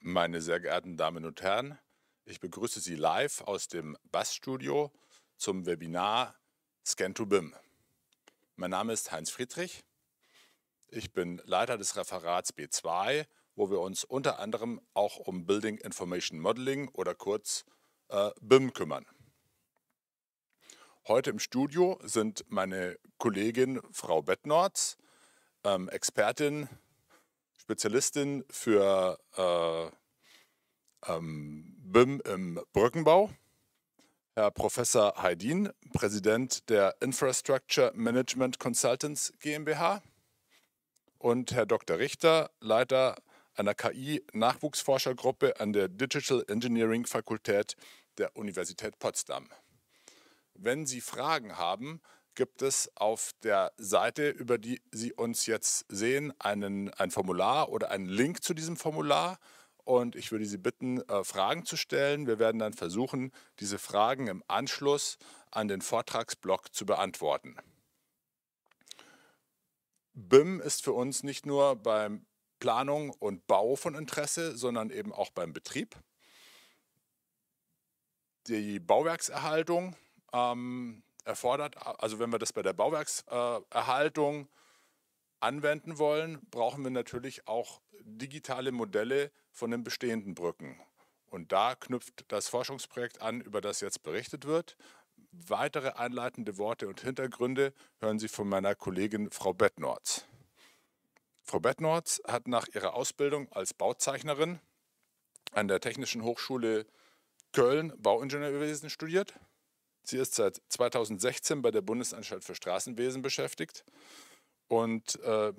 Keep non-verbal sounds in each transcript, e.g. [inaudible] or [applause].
Meine sehr geehrten Damen und Herren, ich begrüße Sie live aus dem Bassstudio zum Webinar Scan 2 BIM. Mein Name ist Heinz Friedrich. Ich bin Leiter des Referats B2 wo wir uns unter anderem auch um Building Information Modeling oder kurz äh, BIM kümmern. Heute im Studio sind meine Kollegin Frau Bettnortz, ähm, Expertin, Spezialistin für äh, ähm, BIM im Brückenbau. Herr Professor Heidin, Präsident der Infrastructure Management Consultants GmbH. Und Herr Dr. Richter, Leiter der einer KI-Nachwuchsforschergruppe an der Digital Engineering Fakultät der Universität Potsdam. Wenn Sie Fragen haben, gibt es auf der Seite, über die Sie uns jetzt sehen, einen, ein Formular oder einen Link zu diesem Formular. Und ich würde Sie bitten, äh, Fragen zu stellen. Wir werden dann versuchen, diese Fragen im Anschluss an den Vortragsblock zu beantworten. BIM ist für uns nicht nur beim Planung und Bau von Interesse, sondern eben auch beim Betrieb. Die Bauwerkserhaltung ähm, erfordert, also wenn wir das bei der Bauwerkserhaltung äh, anwenden wollen, brauchen wir natürlich auch digitale Modelle von den bestehenden Brücken. Und da knüpft das Forschungsprojekt an, über das jetzt berichtet wird. Weitere einleitende Worte und Hintergründe hören Sie von meiner Kollegin Frau Bettnorz. Frau Bednorz hat nach ihrer Ausbildung als Bauzeichnerin an der Technischen Hochschule Köln Bauingenieurwesen studiert. Sie ist seit 2016 bei der Bundesanstalt für Straßenwesen beschäftigt und äh,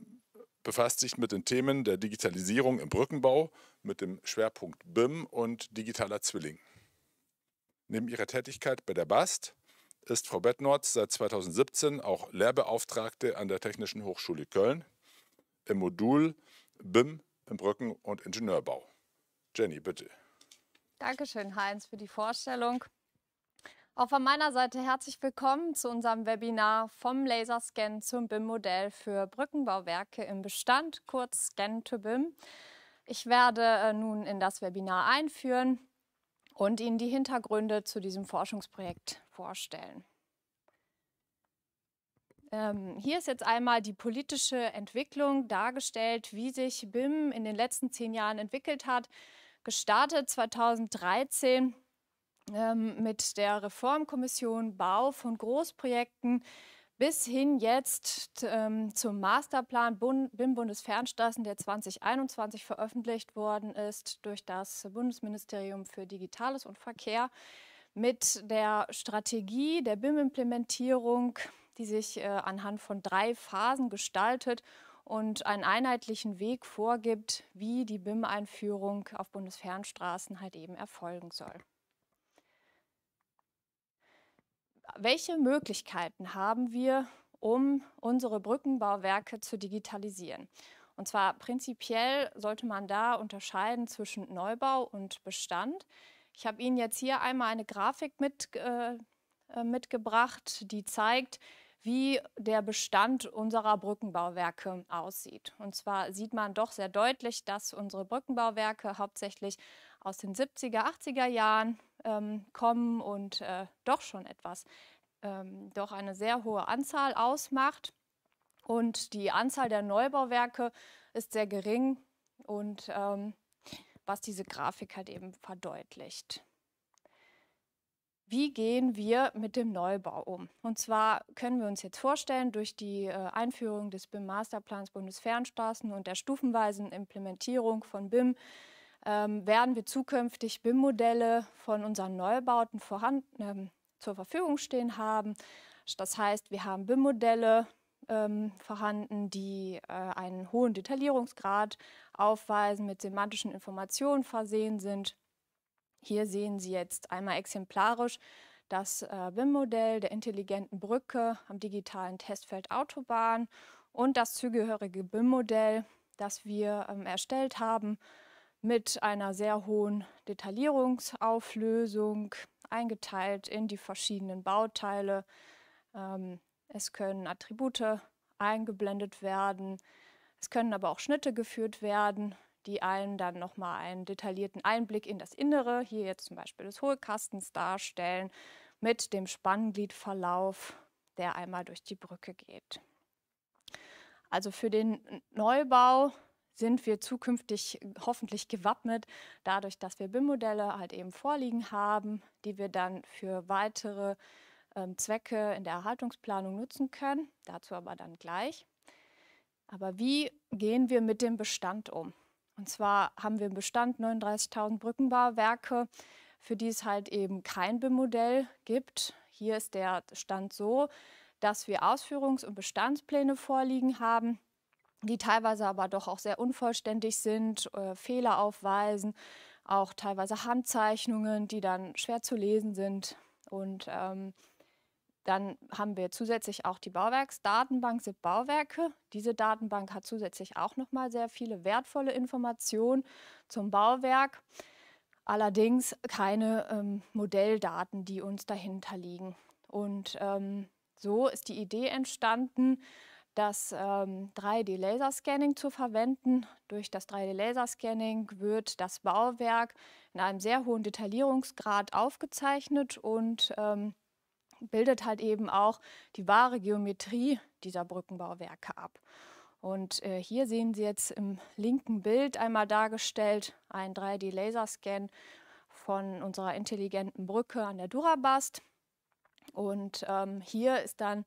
befasst sich mit den Themen der Digitalisierung im Brückenbau mit dem Schwerpunkt BIM und digitaler Zwilling. Neben ihrer Tätigkeit bei der BAST ist Frau Bettnorz seit 2017 auch Lehrbeauftragte an der Technischen Hochschule Köln im Modul BIM im Brücken- und Ingenieurbau. Jenny, bitte. Dankeschön, Heinz, für die Vorstellung. Auch von meiner Seite herzlich willkommen zu unserem Webinar vom Laserscan zum BIM-Modell für Brückenbauwerke im Bestand, kurz Scan to BIM. Ich werde äh, nun in das Webinar einführen und Ihnen die Hintergründe zu diesem Forschungsprojekt vorstellen. Ähm, hier ist jetzt einmal die politische Entwicklung dargestellt, wie sich BIM in den letzten zehn Jahren entwickelt hat. Gestartet 2013 ähm, mit der Reformkommission Bau von Großprojekten bis hin jetzt ähm, zum Masterplan BIM Bundesfernstraßen, der 2021 veröffentlicht worden ist durch das Bundesministerium für Digitales und Verkehr mit der Strategie der BIM-Implementierung die sich äh, anhand von drei Phasen gestaltet und einen einheitlichen Weg vorgibt, wie die BIM-Einführung auf Bundesfernstraßen halt eben erfolgen soll. Welche Möglichkeiten haben wir, um unsere Brückenbauwerke zu digitalisieren? Und zwar prinzipiell sollte man da unterscheiden zwischen Neubau und Bestand. Ich habe Ihnen jetzt hier einmal eine Grafik mit, äh, äh mitgebracht, die zeigt, wie der Bestand unserer Brückenbauwerke aussieht. Und zwar sieht man doch sehr deutlich, dass unsere Brückenbauwerke hauptsächlich aus den 70er, 80er Jahren ähm, kommen und äh, doch schon etwas, ähm, doch eine sehr hohe Anzahl ausmacht. Und die Anzahl der Neubauwerke ist sehr gering und ähm, was diese Grafik halt eben verdeutlicht wie gehen wir mit dem Neubau um? Und zwar können wir uns jetzt vorstellen, durch die äh, Einführung des BIM-Masterplans Bundesfernstraßen und der stufenweisen Implementierung von BIM ähm, werden wir zukünftig BIM-Modelle von unseren Neubauten vorhanden, ähm, zur Verfügung stehen haben. Das heißt, wir haben BIM-Modelle ähm, vorhanden, die äh, einen hohen Detaillierungsgrad aufweisen, mit semantischen Informationen versehen sind hier sehen Sie jetzt einmal exemplarisch das äh, BIM-Modell der intelligenten Brücke am digitalen Testfeld Autobahn und das zugehörige BIM-Modell, das wir ähm, erstellt haben mit einer sehr hohen Detaillierungsauflösung, eingeteilt in die verschiedenen Bauteile. Ähm, es können Attribute eingeblendet werden, es können aber auch Schnitte geführt werden, die einem dann nochmal einen detaillierten Einblick in das Innere, hier jetzt zum Beispiel des Hohlkastens darstellen, mit dem Spanngliedverlauf, der einmal durch die Brücke geht. Also für den Neubau sind wir zukünftig hoffentlich gewappnet, dadurch, dass wir BIM-Modelle halt eben vorliegen haben, die wir dann für weitere ähm, Zwecke in der Erhaltungsplanung nutzen können. Dazu aber dann gleich. Aber wie gehen wir mit dem Bestand um? Und zwar haben wir im Bestand 39.000 Brückenbauwerke, für die es halt eben kein BIM-Modell gibt. Hier ist der Stand so, dass wir Ausführungs- und Bestandspläne vorliegen haben, die teilweise aber doch auch sehr unvollständig sind, äh, Fehler aufweisen, auch teilweise Handzeichnungen, die dann schwer zu lesen sind. Und ähm, dann haben wir zusätzlich auch die Bauwerksdatenbank SIP Bauwerke. Diese Datenbank hat zusätzlich auch nochmal sehr viele wertvolle Informationen zum Bauwerk, allerdings keine ähm, Modelldaten, die uns dahinter liegen. Und ähm, so ist die Idee entstanden, das ähm, 3D-Laserscanning zu verwenden. Durch das 3D-Laserscanning wird das Bauwerk in einem sehr hohen Detaillierungsgrad aufgezeichnet und ähm, bildet halt eben auch die wahre Geometrie dieser Brückenbauwerke ab. Und äh, hier sehen Sie jetzt im linken Bild einmal dargestellt ein 3D-Laserscan von unserer intelligenten Brücke an der Durabast. Und ähm, hier ist dann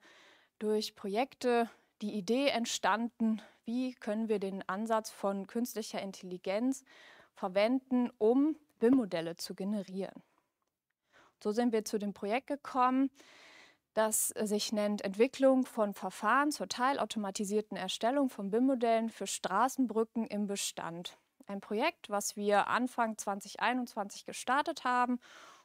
durch Projekte die Idee entstanden, wie können wir den Ansatz von künstlicher Intelligenz verwenden, um BIM-Modelle zu generieren. So sind wir zu dem Projekt gekommen, das sich nennt Entwicklung von Verfahren zur teilautomatisierten Erstellung von BIM-Modellen für Straßenbrücken im Bestand. Ein Projekt, was wir Anfang 2021 gestartet haben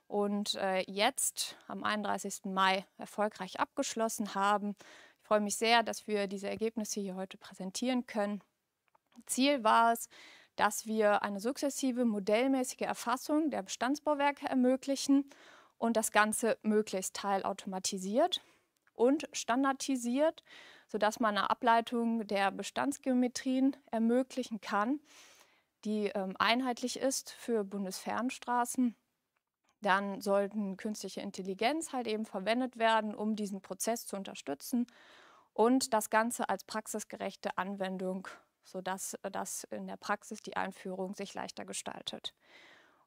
und äh, jetzt am 31. Mai erfolgreich abgeschlossen haben. Ich freue mich sehr, dass wir diese Ergebnisse hier heute präsentieren können. Ziel war es, dass wir eine sukzessive modellmäßige Erfassung der Bestandsbauwerke ermöglichen und das Ganze möglichst teilautomatisiert und standardisiert, sodass man eine Ableitung der Bestandsgeometrien ermöglichen kann, die ähm, einheitlich ist für Bundesfernstraßen. Dann sollten künstliche Intelligenz halt eben verwendet werden, um diesen Prozess zu unterstützen und das Ganze als praxisgerechte Anwendung, sodass äh, das in der Praxis die Einführung sich leichter gestaltet.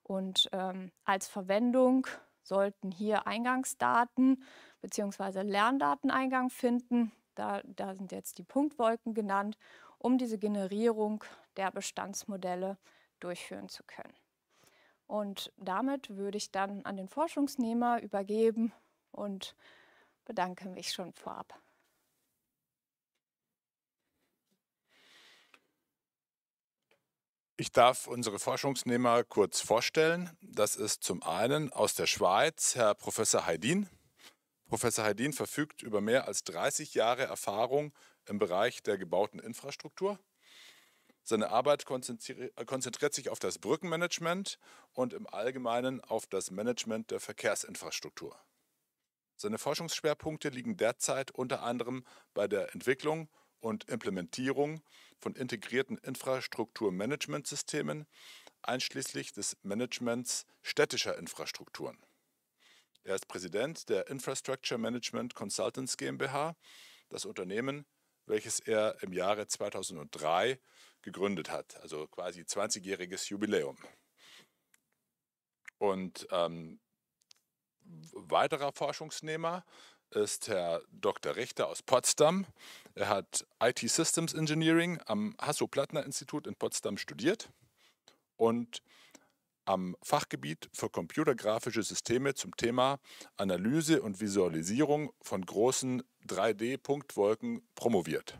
Und ähm, als Verwendung sollten hier Eingangsdaten bzw. Lerndateneingang finden. Da, da sind jetzt die Punktwolken genannt, um diese Generierung der Bestandsmodelle durchführen zu können. Und damit würde ich dann an den Forschungsnehmer übergeben und bedanke mich schon vorab. Ich darf unsere Forschungsnehmer kurz vorstellen. Das ist zum einen aus der Schweiz Herr Professor Heidin. Professor Heidin verfügt über mehr als 30 Jahre Erfahrung im Bereich der gebauten Infrastruktur. Seine Arbeit äh, konzentriert sich auf das Brückenmanagement und im Allgemeinen auf das Management der Verkehrsinfrastruktur. Seine Forschungsschwerpunkte liegen derzeit unter anderem bei der Entwicklung und Implementierung von integrierten Infrastrukturmanagementsystemen einschließlich des Managements städtischer Infrastrukturen. Er ist Präsident der Infrastructure Management Consultants GmbH, das Unternehmen, welches er im Jahre 2003 gegründet hat, also quasi 20-jähriges Jubiläum. Und ähm, weiterer Forschungsnehmer ist Herr Dr. Richter aus Potsdam. Er hat IT Systems Engineering am Hasso-Plattner-Institut in Potsdam studiert und am Fachgebiet für computergrafische Systeme zum Thema Analyse und Visualisierung von großen 3D-Punktwolken promoviert.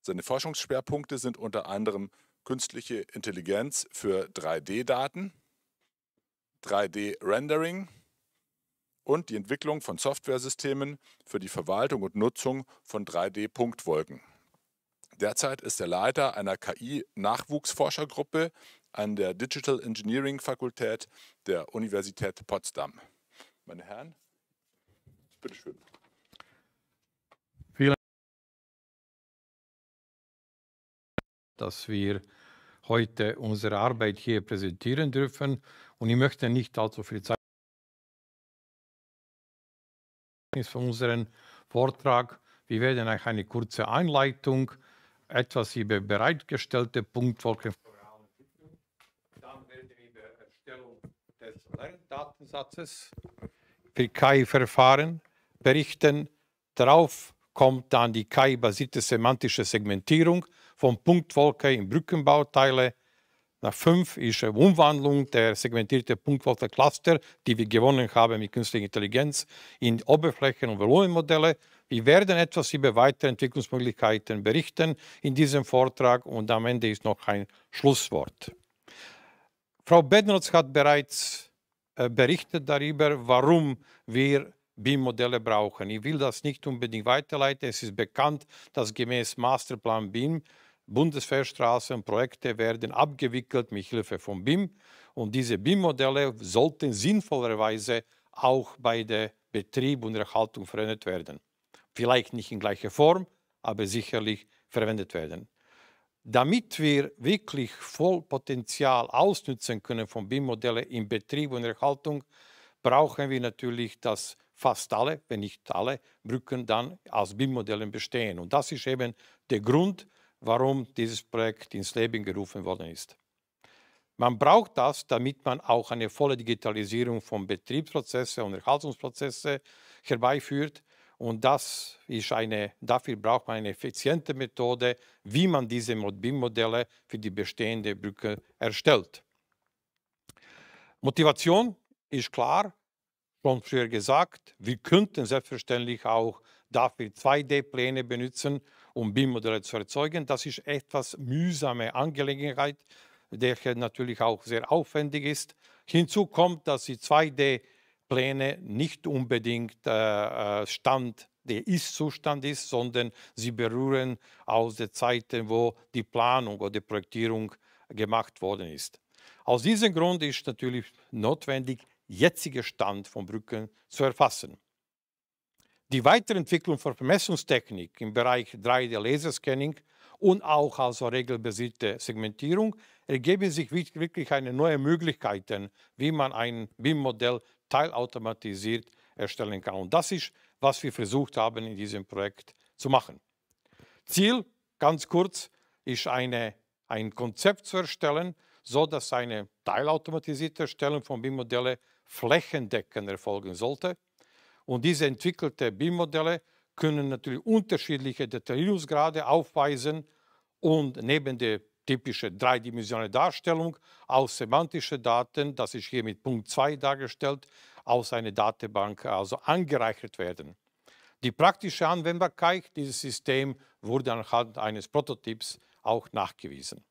Seine Forschungsschwerpunkte sind unter anderem künstliche Intelligenz für 3D-Daten, 3D-Rendering, und die Entwicklung von Softwaresystemen für die Verwaltung und Nutzung von 3D-Punktwolken. Derzeit ist er Leiter einer KI-Nachwuchsforschergruppe an der Digital Engineering Fakultät der Universität Potsdam. Meine Herren, bitteschön. Vielen Dank, dass wir heute unsere Arbeit hier präsentieren dürfen. Und ich möchte nicht allzu viel Zeit. Verständnis für unseren Vortrag. Wir werden nach einer kurzen Einleitung etwas über bereitgestellte Punktwolken Dann werden wir über Erstellung des Lerndatensatzes für KI-Verfahren berichten. Darauf kommt dann die KI-basierte semantische Segmentierung von Punktwolke in Brückenbauteile nach fünf ist Umwandlung der segmentierten Punktwolke cluster die wir gewonnen haben mit künstlicher Intelligenz, in Oberflächen- und Volumenmodelle. Wir werden etwas über weitere Entwicklungsmöglichkeiten berichten in diesem Vortrag und am Ende ist noch ein Schlusswort. Frau Bednotz hat bereits äh, berichtet darüber, warum wir BIM-Modelle brauchen. Ich will das nicht unbedingt weiterleiten. Es ist bekannt, dass gemäß Masterplan BIM Bundesfährstraßenprojekte werden abgewickelt mit Hilfe von BIM und diese BIM-Modelle sollten sinnvollerweise auch bei der Betrieb und Erhaltung verwendet werden. Vielleicht nicht in gleicher Form, aber sicherlich verwendet werden. Damit wir wirklich voll Potenzial ausnutzen können von BIM-Modellen in Betrieb und Erhaltung, brauchen wir natürlich, dass fast alle, wenn nicht alle, Brücken dann aus BIM-Modellen bestehen. Und das ist eben der Grund, warum dieses Projekt ins Leben gerufen worden ist. Man braucht das, damit man auch eine volle Digitalisierung von Betriebsprozessen und Erhaltungsprozessen herbeiführt. Und das ist eine, dafür braucht man eine effiziente Methode, wie man diese BIM-Modelle für die bestehende Brücke erstellt. Motivation ist klar, schon früher gesagt. Wir könnten selbstverständlich auch dafür 2D-Pläne benutzen, um BIM-Modelle zu erzeugen. Das ist etwas mühsame Angelegenheit, der natürlich auch sehr aufwendig ist. Hinzu kommt, dass die 2D-Pläne nicht unbedingt äh, äh, Stand der Ist-Zustand ist, sondern sie berühren aus den Zeiten, wo die Planung oder die Projektierung gemacht worden ist. Aus diesem Grund ist natürlich notwendig, jetzigen Stand von Brücken zu erfassen. Die Weiterentwicklung von Vermessungstechnik im Bereich 3D-Laserscanning und auch also regelbasierte Segmentierung ergeben sich wirklich eine neue Möglichkeiten, wie man ein BIM-Modell teilautomatisiert erstellen kann. Und das ist, was wir versucht haben in diesem Projekt zu machen. Ziel, ganz kurz, ist eine, ein Konzept zu erstellen, so dass eine teilautomatisierte Erstellung von BIM-Modellen flächendeckend erfolgen sollte. Und diese entwickelten BIM-Modelle können natürlich unterschiedliche Detaillierungsgrade aufweisen und neben der typischen dreidimensionalen Darstellung aus semantischen Daten, das ist hier mit Punkt 2 dargestellt, aus einer Datenbank also angereichert werden. Die praktische Anwendbarkeit dieses Systems wurde anhand eines Prototyps auch nachgewiesen.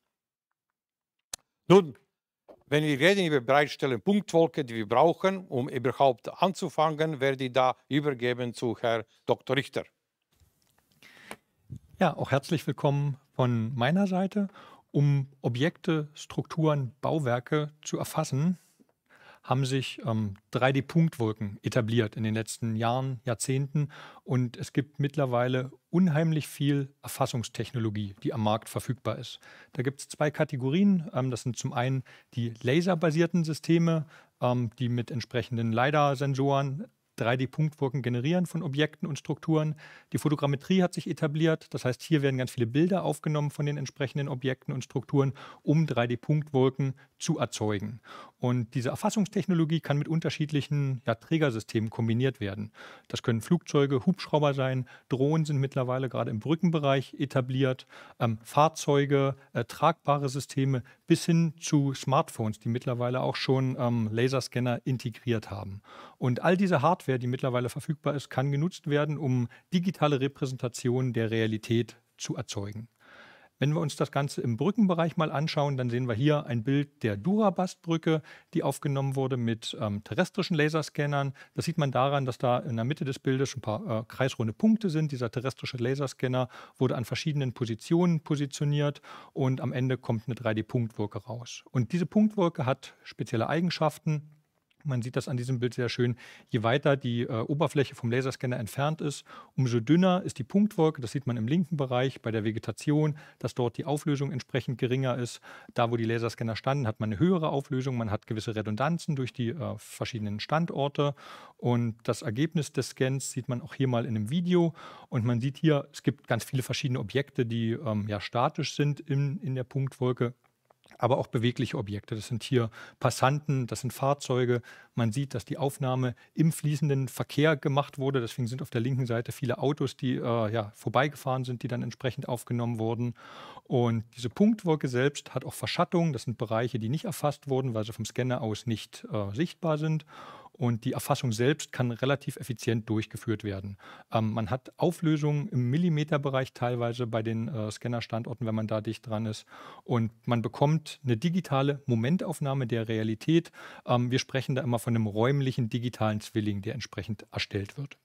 Nun, wenn wir reden über Bereitstellen Punktwolke, die wir brauchen, um überhaupt anzufangen, werde ich da übergeben zu Herrn Dr. Richter. Ja, auch herzlich willkommen von meiner Seite. Um Objekte, Strukturen, Bauwerke zu erfassen, haben sich ähm, 3D-Punktwolken etabliert in den letzten Jahren, Jahrzehnten. Und es gibt mittlerweile unheimlich viel Erfassungstechnologie, die am Markt verfügbar ist. Da gibt es zwei Kategorien. Ähm, das sind zum einen die laserbasierten Systeme, ähm, die mit entsprechenden LiDAR-Sensoren 3D-Punktwolken generieren von Objekten und Strukturen. Die Fotogrammetrie hat sich etabliert. Das heißt, hier werden ganz viele Bilder aufgenommen von den entsprechenden Objekten und Strukturen, um 3D-Punktwolken zu erzeugen. Und diese Erfassungstechnologie kann mit unterschiedlichen ja, Trägersystemen kombiniert werden. Das können Flugzeuge, Hubschrauber sein, Drohnen sind mittlerweile gerade im Brückenbereich etabliert, ähm, Fahrzeuge, äh, tragbare Systeme bis hin zu Smartphones, die mittlerweile auch schon ähm, Laserscanner integriert haben. Und all diese Hardware Hardware, die mittlerweile verfügbar ist, kann genutzt werden, um digitale Repräsentationen der Realität zu erzeugen. Wenn wir uns das Ganze im Brückenbereich mal anschauen, dann sehen wir hier ein Bild der Durabast-Brücke, die aufgenommen wurde mit ähm, terrestrischen Laserscannern. Das sieht man daran, dass da in der Mitte des Bildes ein paar äh, kreisrunde Punkte sind. Dieser terrestrische Laserscanner wurde an verschiedenen Positionen positioniert und am Ende kommt eine 3D-Punktwolke raus. Und diese Punktwolke hat spezielle Eigenschaften. Man sieht das an diesem Bild sehr schön. Je weiter die äh, Oberfläche vom Laserscanner entfernt ist, umso dünner ist die Punktwolke. Das sieht man im linken Bereich bei der Vegetation, dass dort die Auflösung entsprechend geringer ist. Da, wo die Laserscanner standen, hat man eine höhere Auflösung. Man hat gewisse Redundanzen durch die äh, verschiedenen Standorte. Und das Ergebnis des Scans sieht man auch hier mal in einem Video. Und man sieht hier, es gibt ganz viele verschiedene Objekte, die ähm, ja statisch sind in, in der Punktwolke, aber auch bewegliche Objekte. Das sind hier Passanten, das sind Fahrzeuge. Man sieht, dass die Aufnahme im fließenden Verkehr gemacht wurde. Deswegen sind auf der linken Seite viele Autos, die äh, ja, vorbeigefahren sind, die dann entsprechend aufgenommen wurden. Und diese Punktwolke selbst hat auch Verschattung. Das sind Bereiche, die nicht erfasst wurden, weil sie vom Scanner aus nicht äh, sichtbar sind und die Erfassung selbst kann relativ effizient durchgeführt werden. Ähm, man hat Auflösungen im Millimeterbereich teilweise bei den äh, Scannerstandorten, wenn man da dicht dran ist. Und man bekommt eine digitale Momentaufnahme der Realität. Ähm, wir sprechen da immer von einem räumlichen digitalen Zwilling, der entsprechend erstellt wird.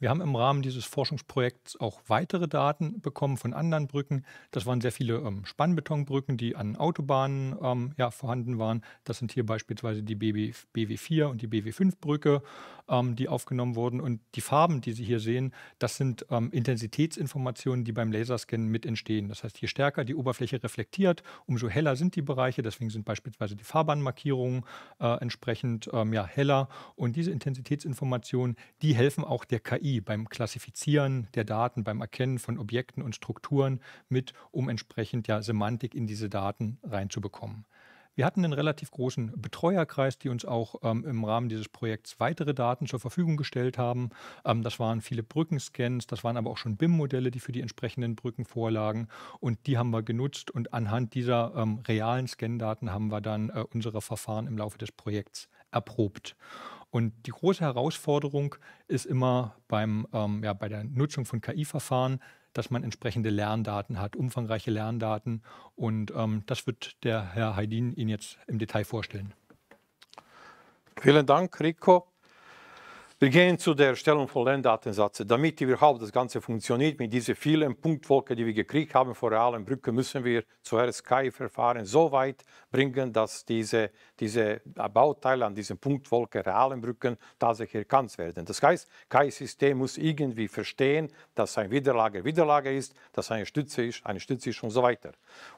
Wir haben im Rahmen dieses Forschungsprojekts auch weitere Daten bekommen von anderen Brücken. Das waren sehr viele ähm, Spannbetonbrücken, die an Autobahnen ähm, ja, vorhanden waren. Das sind hier beispielsweise die BW, BW4 und die BW5-Brücke, ähm, die aufgenommen wurden. Und die Farben, die Sie hier sehen, das sind ähm, Intensitätsinformationen, die beim Laserscannen mit entstehen. Das heißt, je stärker die Oberfläche reflektiert, umso heller sind die Bereiche. Deswegen sind beispielsweise die Fahrbahnmarkierungen äh, entsprechend ähm, ja, heller. Und diese Intensitätsinformationen, die helfen auch der KI KI beim Klassifizieren der Daten, beim Erkennen von Objekten und Strukturen mit, um entsprechend ja Semantik in diese Daten reinzubekommen. Wir hatten einen relativ großen Betreuerkreis, die uns auch ähm, im Rahmen dieses Projekts weitere Daten zur Verfügung gestellt haben. Ähm, das waren viele Brückenscans, das waren aber auch schon BIM-Modelle, die für die entsprechenden Brücken vorlagen. Und die haben wir genutzt und anhand dieser ähm, realen Scandaten haben wir dann äh, unsere Verfahren im Laufe des Projekts erprobt. Und die große Herausforderung ist immer beim, ähm, ja, bei der Nutzung von KI-Verfahren, dass man entsprechende Lerndaten hat, umfangreiche Lerndaten. Und ähm, das wird der Herr Heidin Ihnen jetzt im Detail vorstellen. Vielen Dank, Rico. Wir gehen zu der Erstellung von Lerndatensätzen. Damit überhaupt das Ganze funktioniert, mit diesen vielen Punktwolken, die wir gekriegt haben vor realen Brücken, müssen wir zuerst KI-Verfahren so weit bringen, dass diese, diese Bauteile an diesen Punktwolken, realen Brücken, tatsächlich erkannt werden. Das heißt, KI-System muss irgendwie verstehen, dass ein Widerlager Widerlager ist, dass eine Stütze ist, eine Stütze ist und so weiter.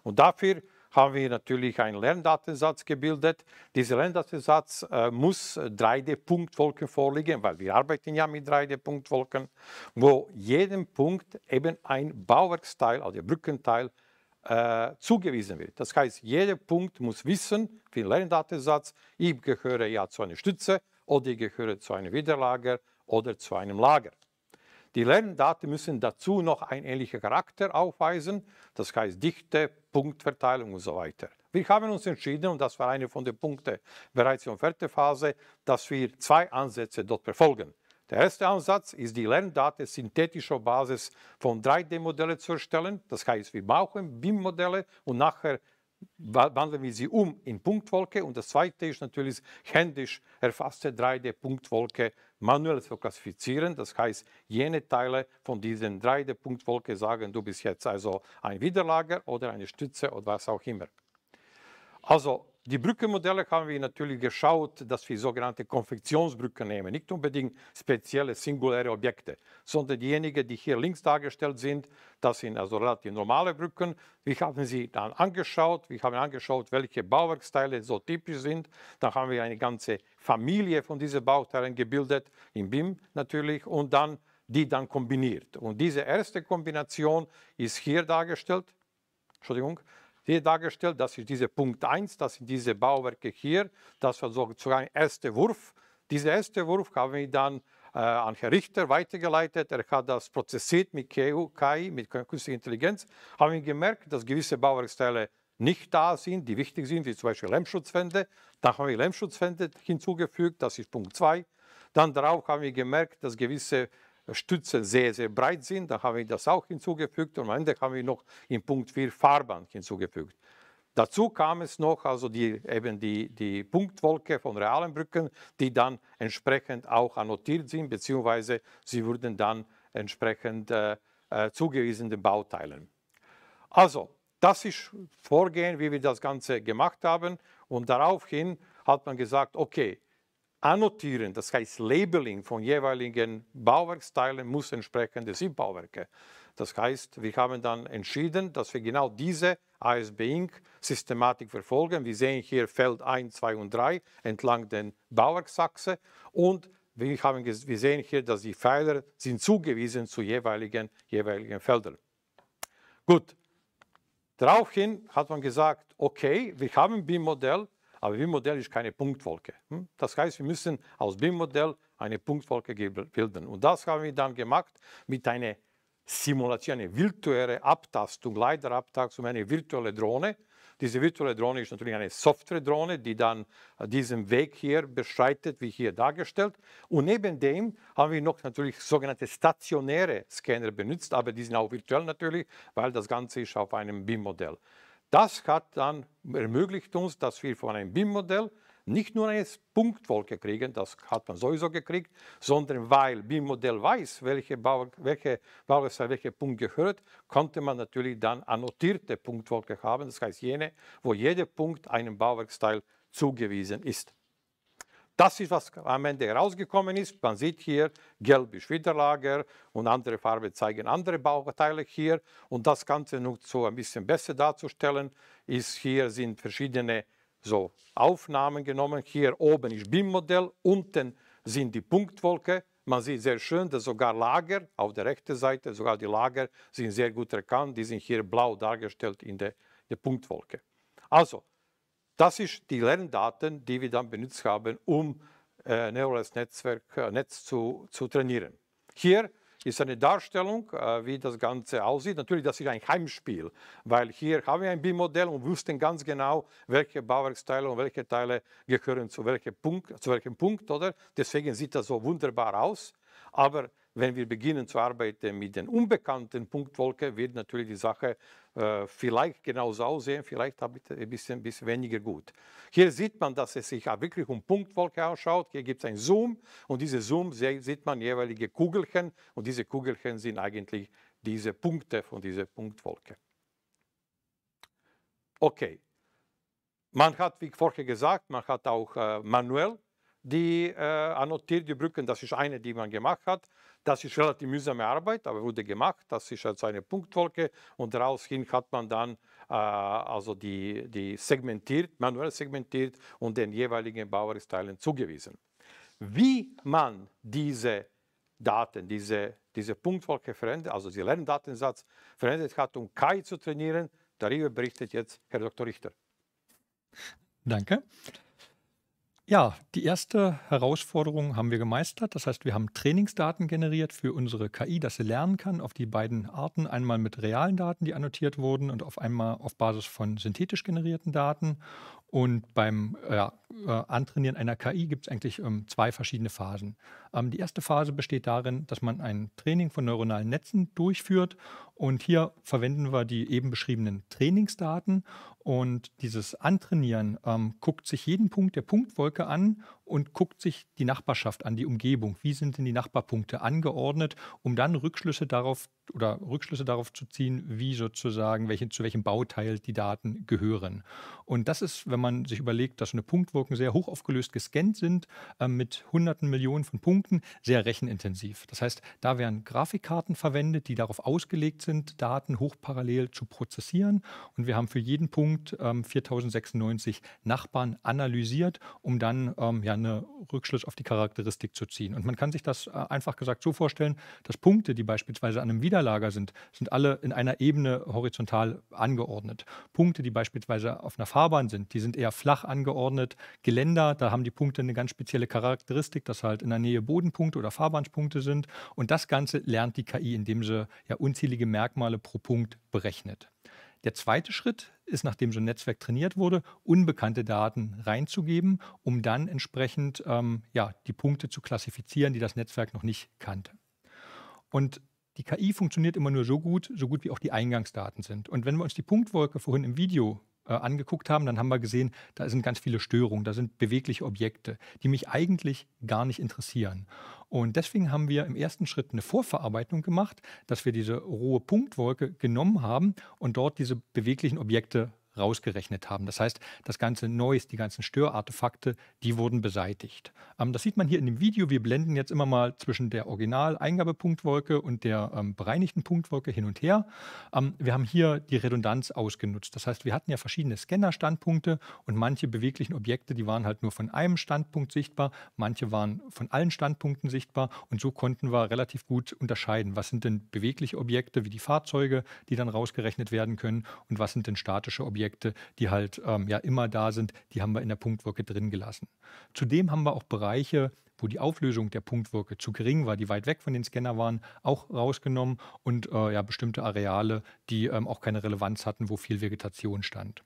Und dafür haben wir natürlich einen Lerndatensatz gebildet. Dieser Lerndatensatz äh, muss 3D-Punktwolken vorliegen, weil wir arbeiten ja mit 3D-Punktwolken, wo jedem Punkt eben ein Bauwerksteil, also Brückenteil, äh, zugewiesen wird. Das heißt, jeder Punkt muss wissen, für den Lerndatensatz, ich gehöre ja zu einer Stütze oder ich gehöre zu einem Widerlager oder zu einem Lager. Die Lerndaten müssen dazu noch einen ähnlichen Charakter aufweisen, das heißt Dichte, Punktverteilung und so weiter. Wir haben uns entschieden, und das war einer von den Punkten bereits in der vierten Phase, dass wir zwei Ansätze dort verfolgen. Der erste Ansatz ist, die Lerndaten synthetisch auf Basis von 3D-Modellen zu erstellen. Das heißt, wir brauchen BIM-Modelle und nachher wandeln wir sie um in Punktwolke. Und das zweite ist natürlich händisch erfasste 3D-Punktwolke manuell zu klassifizieren. Das heißt, jene Teile von diesen 3D-Punktwolke sagen, du bist jetzt also ein Widerlager oder eine Stütze oder was auch immer. Also die Brückenmodelle haben wir natürlich geschaut, dass wir sogenannte Konfektionsbrücken nehmen. Nicht unbedingt spezielle singuläre Objekte, sondern diejenigen, die hier links dargestellt sind, das sind also relativ normale Brücken. Wir haben sie dann angeschaut, wir haben angeschaut, welche Bauwerksteile so typisch sind. Dann haben wir eine ganze Familie von diesen Bauteilen gebildet, im BIM natürlich, und dann die dann kombiniert. Und diese erste Kombination ist hier dargestellt. Entschuldigung, hier dargestellt. Das ist dieser Punkt 1, das sind diese Bauwerke hier. Das war sogar ein erster Wurf. Dieser erste Wurf haben wir dann äh, an Herrn Richter weitergeleitet. Er hat das prozessiert mit KI, mit künstlicher Intelligenz. Haben wir gemerkt, dass gewisse Bauwerksteile nicht da sind, die wichtig sind, wie zum Beispiel Lärmschutzwände. Dann haben wir Lärmschutzwände hinzugefügt, das ist Punkt 2. Dann darauf haben wir gemerkt, dass gewisse Stützen sehr, sehr breit sind. Da haben wir das auch hinzugefügt und am Ende haben wir noch in Punkt 4 Fahrbahn hinzugefügt. Dazu kam es noch, also die, eben die, die Punktwolke von realen Brücken, die dann entsprechend auch annotiert sind, beziehungsweise sie wurden dann entsprechend äh, äh, Bauteilen. Also, das ist Vorgehen, wie wir das Ganze gemacht haben. Und daraufhin hat man gesagt, okay, Annotieren, das heißt Labeling von jeweiligen Bauwerksteilen muss entsprechende SIP-Bauwerke. Das heißt, wir haben dann entschieden, dass wir genau diese ASB-Inc-Systematik verfolgen. Wir sehen hier Feld 1, 2 und 3 entlang der Bauwerksachse und wir, haben, wir sehen hier, dass die Pfeiler sind zugewiesen zu jeweiligen, jeweiligen Feldern. Gut, daraufhin hat man gesagt, okay, wir haben BIM-Modell, aber BIM-Modell ist keine Punktwolke. Hm? Das heißt, wir müssen aus BIM-Modell eine Punktwolke bilden. Und das haben wir dann gemacht mit einer Simulation, einer virtuellen Abtastung, leider Abtastung, eine virtuelle Drohne. Diese virtuelle Drohne ist natürlich eine Software-Drohne, die dann äh, diesen Weg hier beschreitet, wie hier dargestellt. Und neben dem haben wir noch natürlich sogenannte stationäre Scanner benutzt, aber die sind auch virtuell natürlich, weil das Ganze ist auf einem BIM-Modell. Das hat dann ermöglicht uns, dass wir von einem BIM-Modell nicht nur eine Punktwolke kriegen, das hat man sowieso gekriegt, sondern weil BIM-Modell weiß, welche Bauweise welche, welche, welcher Punkt gehört, konnte man natürlich dann annotierte Punktwolke haben, das heißt jene, wo jeder Punkt einem Bauwerksteil zugewiesen ist. Das ist, was am Ende herausgekommen ist. Man sieht hier, gelb ist Widerlager und andere Farben zeigen andere Bauteile hier. Und das Ganze nur so ein bisschen besser darzustellen, ist hier sind verschiedene so Aufnahmen genommen. Hier oben ist BIM-Modell, unten sind die Punktwolke. Man sieht sehr schön, dass sogar Lager auf der rechten Seite, sogar die Lager sind sehr gut erkannt. Die sind hier blau dargestellt in der, der Punktwolke. Also, das ist die Lerndaten, die wir dann benutzt haben, um äh, neurales Netzwerk, äh, Netz zu, zu trainieren. Hier ist eine Darstellung, äh, wie das Ganze aussieht. Natürlich, das ist ein Heimspiel, weil hier haben wir ein bim modell und wussten ganz genau, welche Bauwerksteile und welche Teile gehören zu welchem Punkt, zu welchem Punkt oder? Deswegen sieht das so wunderbar aus. Aber wenn wir beginnen zu arbeiten mit den unbekannten Punktwolken, wird natürlich die Sache äh, vielleicht genauso aussehen, vielleicht ein bisschen, bisschen weniger gut. Hier sieht man, dass es sich wirklich um Punktwolke ausschaut. Hier gibt es einen Zoom und diese Zoom sieht man jeweilige Kugelchen und diese Kugelchen sind eigentlich diese Punkte von dieser Punktwolke. Okay. Man hat, wie vorher gesagt, man hat auch äh, manuell die äh, annotiert die Brücken. Das ist eine, die man gemacht hat. Das ist relativ mühsame Arbeit, aber wurde gemacht. Das ist also eine Punktwolke und daraushin hat man dann äh, also die, die segmentiert, manuell segmentiert und den jeweiligen Bauersteilen zugewiesen. Wie man diese Daten, diese, diese Punktwolke verändert, also den Lerndatensatz verändert hat, um KI zu trainieren, darüber berichtet jetzt Herr Dr. Richter. Danke. Ja, die erste Herausforderung haben wir gemeistert. Das heißt, wir haben Trainingsdaten generiert für unsere KI, dass sie lernen kann auf die beiden Arten. Einmal mit realen Daten, die annotiert wurden und auf einmal auf Basis von synthetisch generierten Daten. Und beim ja, äh, Antrainieren einer KI gibt es eigentlich ähm, zwei verschiedene Phasen. Ähm, die erste Phase besteht darin, dass man ein Training von neuronalen Netzen durchführt. Und hier verwenden wir die eben beschriebenen Trainingsdaten. Und dieses Antrainieren ähm, guckt sich jeden Punkt der Punktwolke an und guckt sich die Nachbarschaft an, die Umgebung. Wie sind denn die Nachbarpunkte angeordnet, um dann Rückschlüsse darauf oder Rückschlüsse darauf zu ziehen, wie sozusagen, welche, zu welchem Bauteil die Daten gehören. Und das ist, wenn man sich überlegt, dass so eine Punktwolken sehr hoch aufgelöst gescannt sind, äh, mit hunderten Millionen von Punkten, sehr rechenintensiv. Das heißt, da werden Grafikkarten verwendet, die darauf ausgelegt sind, Daten hochparallel zu prozessieren. Und wir haben für jeden Punkt ähm, 4096 Nachbarn analysiert, um dann ähm, ja, eine Rückschluss auf die Charakteristik zu ziehen. Und man kann sich das äh, einfach gesagt so vorstellen, dass Punkte, die beispielsweise an einem Widerlager sind, sind alle in einer Ebene horizontal angeordnet. Punkte, die beispielsweise auf einer Fahrbahn sind, die sind eher flach angeordnet. Geländer, da haben die Punkte eine ganz spezielle Charakteristik, dass halt in der Nähe Bodenpunkte oder Fahrbahnspunkte sind. Und das Ganze lernt die KI, indem sie ja unzählige Merkmale pro Punkt berechnet. Der zweite Schritt ist, nachdem so ein Netzwerk trainiert wurde, unbekannte Daten reinzugeben, um dann entsprechend ähm, ja, die Punkte zu klassifizieren, die das Netzwerk noch nicht kannte. Und die KI funktioniert immer nur so gut, so gut wie auch die Eingangsdaten sind. Und wenn wir uns die Punktwolke vorhin im Video äh, angeguckt haben, dann haben wir gesehen, da sind ganz viele Störungen, da sind bewegliche Objekte, die mich eigentlich gar nicht interessieren. Und deswegen haben wir im ersten Schritt eine Vorverarbeitung gemacht, dass wir diese rohe Punktwolke genommen haben und dort diese beweglichen Objekte rausgerechnet haben. Das heißt, das ganze Noise, die ganzen Störartefakte, die wurden beseitigt. Ähm, das sieht man hier in dem Video. Wir blenden jetzt immer mal zwischen der Original-Eingabepunktwolke und der ähm, bereinigten Punktwolke hin und her. Ähm, wir haben hier die Redundanz ausgenutzt. Das heißt, wir hatten ja verschiedene Scanner-Standpunkte und manche beweglichen Objekte, die waren halt nur von einem Standpunkt sichtbar, manche waren von allen Standpunkten sichtbar und so konnten wir relativ gut unterscheiden, was sind denn bewegliche Objekte wie die Fahrzeuge, die dann rausgerechnet werden können und was sind denn statische Objekte Projekte, die halt ähm, ja immer da sind, die haben wir in der Punktwolke drin gelassen. Zudem haben wir auch Bereiche, wo die Auflösung der Punktwolke zu gering war, die weit weg von den Scanner waren, auch rausgenommen und äh, ja, bestimmte Areale, die ähm, auch keine Relevanz hatten, wo viel Vegetation stand.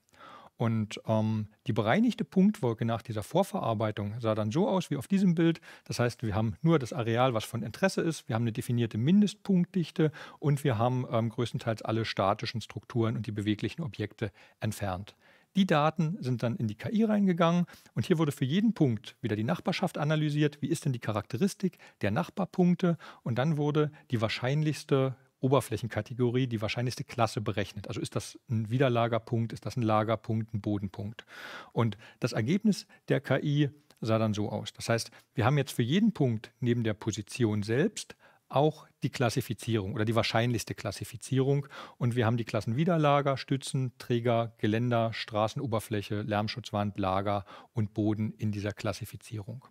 Und ähm, die bereinigte Punktwolke nach dieser Vorverarbeitung sah dann so aus wie auf diesem Bild. Das heißt, wir haben nur das Areal, was von Interesse ist, wir haben eine definierte Mindestpunktdichte und wir haben ähm, größtenteils alle statischen Strukturen und die beweglichen Objekte entfernt. Die Daten sind dann in die KI reingegangen und hier wurde für jeden Punkt wieder die Nachbarschaft analysiert, wie ist denn die Charakteristik der Nachbarpunkte und dann wurde die wahrscheinlichste Oberflächenkategorie die wahrscheinlichste Klasse berechnet. Also ist das ein Widerlagerpunkt, ist das ein Lagerpunkt, ein Bodenpunkt. Und das Ergebnis der KI sah dann so aus. Das heißt, wir haben jetzt für jeden Punkt neben der Position selbst auch die Klassifizierung oder die wahrscheinlichste Klassifizierung. Und wir haben die Klassen Widerlager, Stützen, Träger, Geländer, Straßenoberfläche, Lärmschutzwand, Lager und Boden in dieser Klassifizierung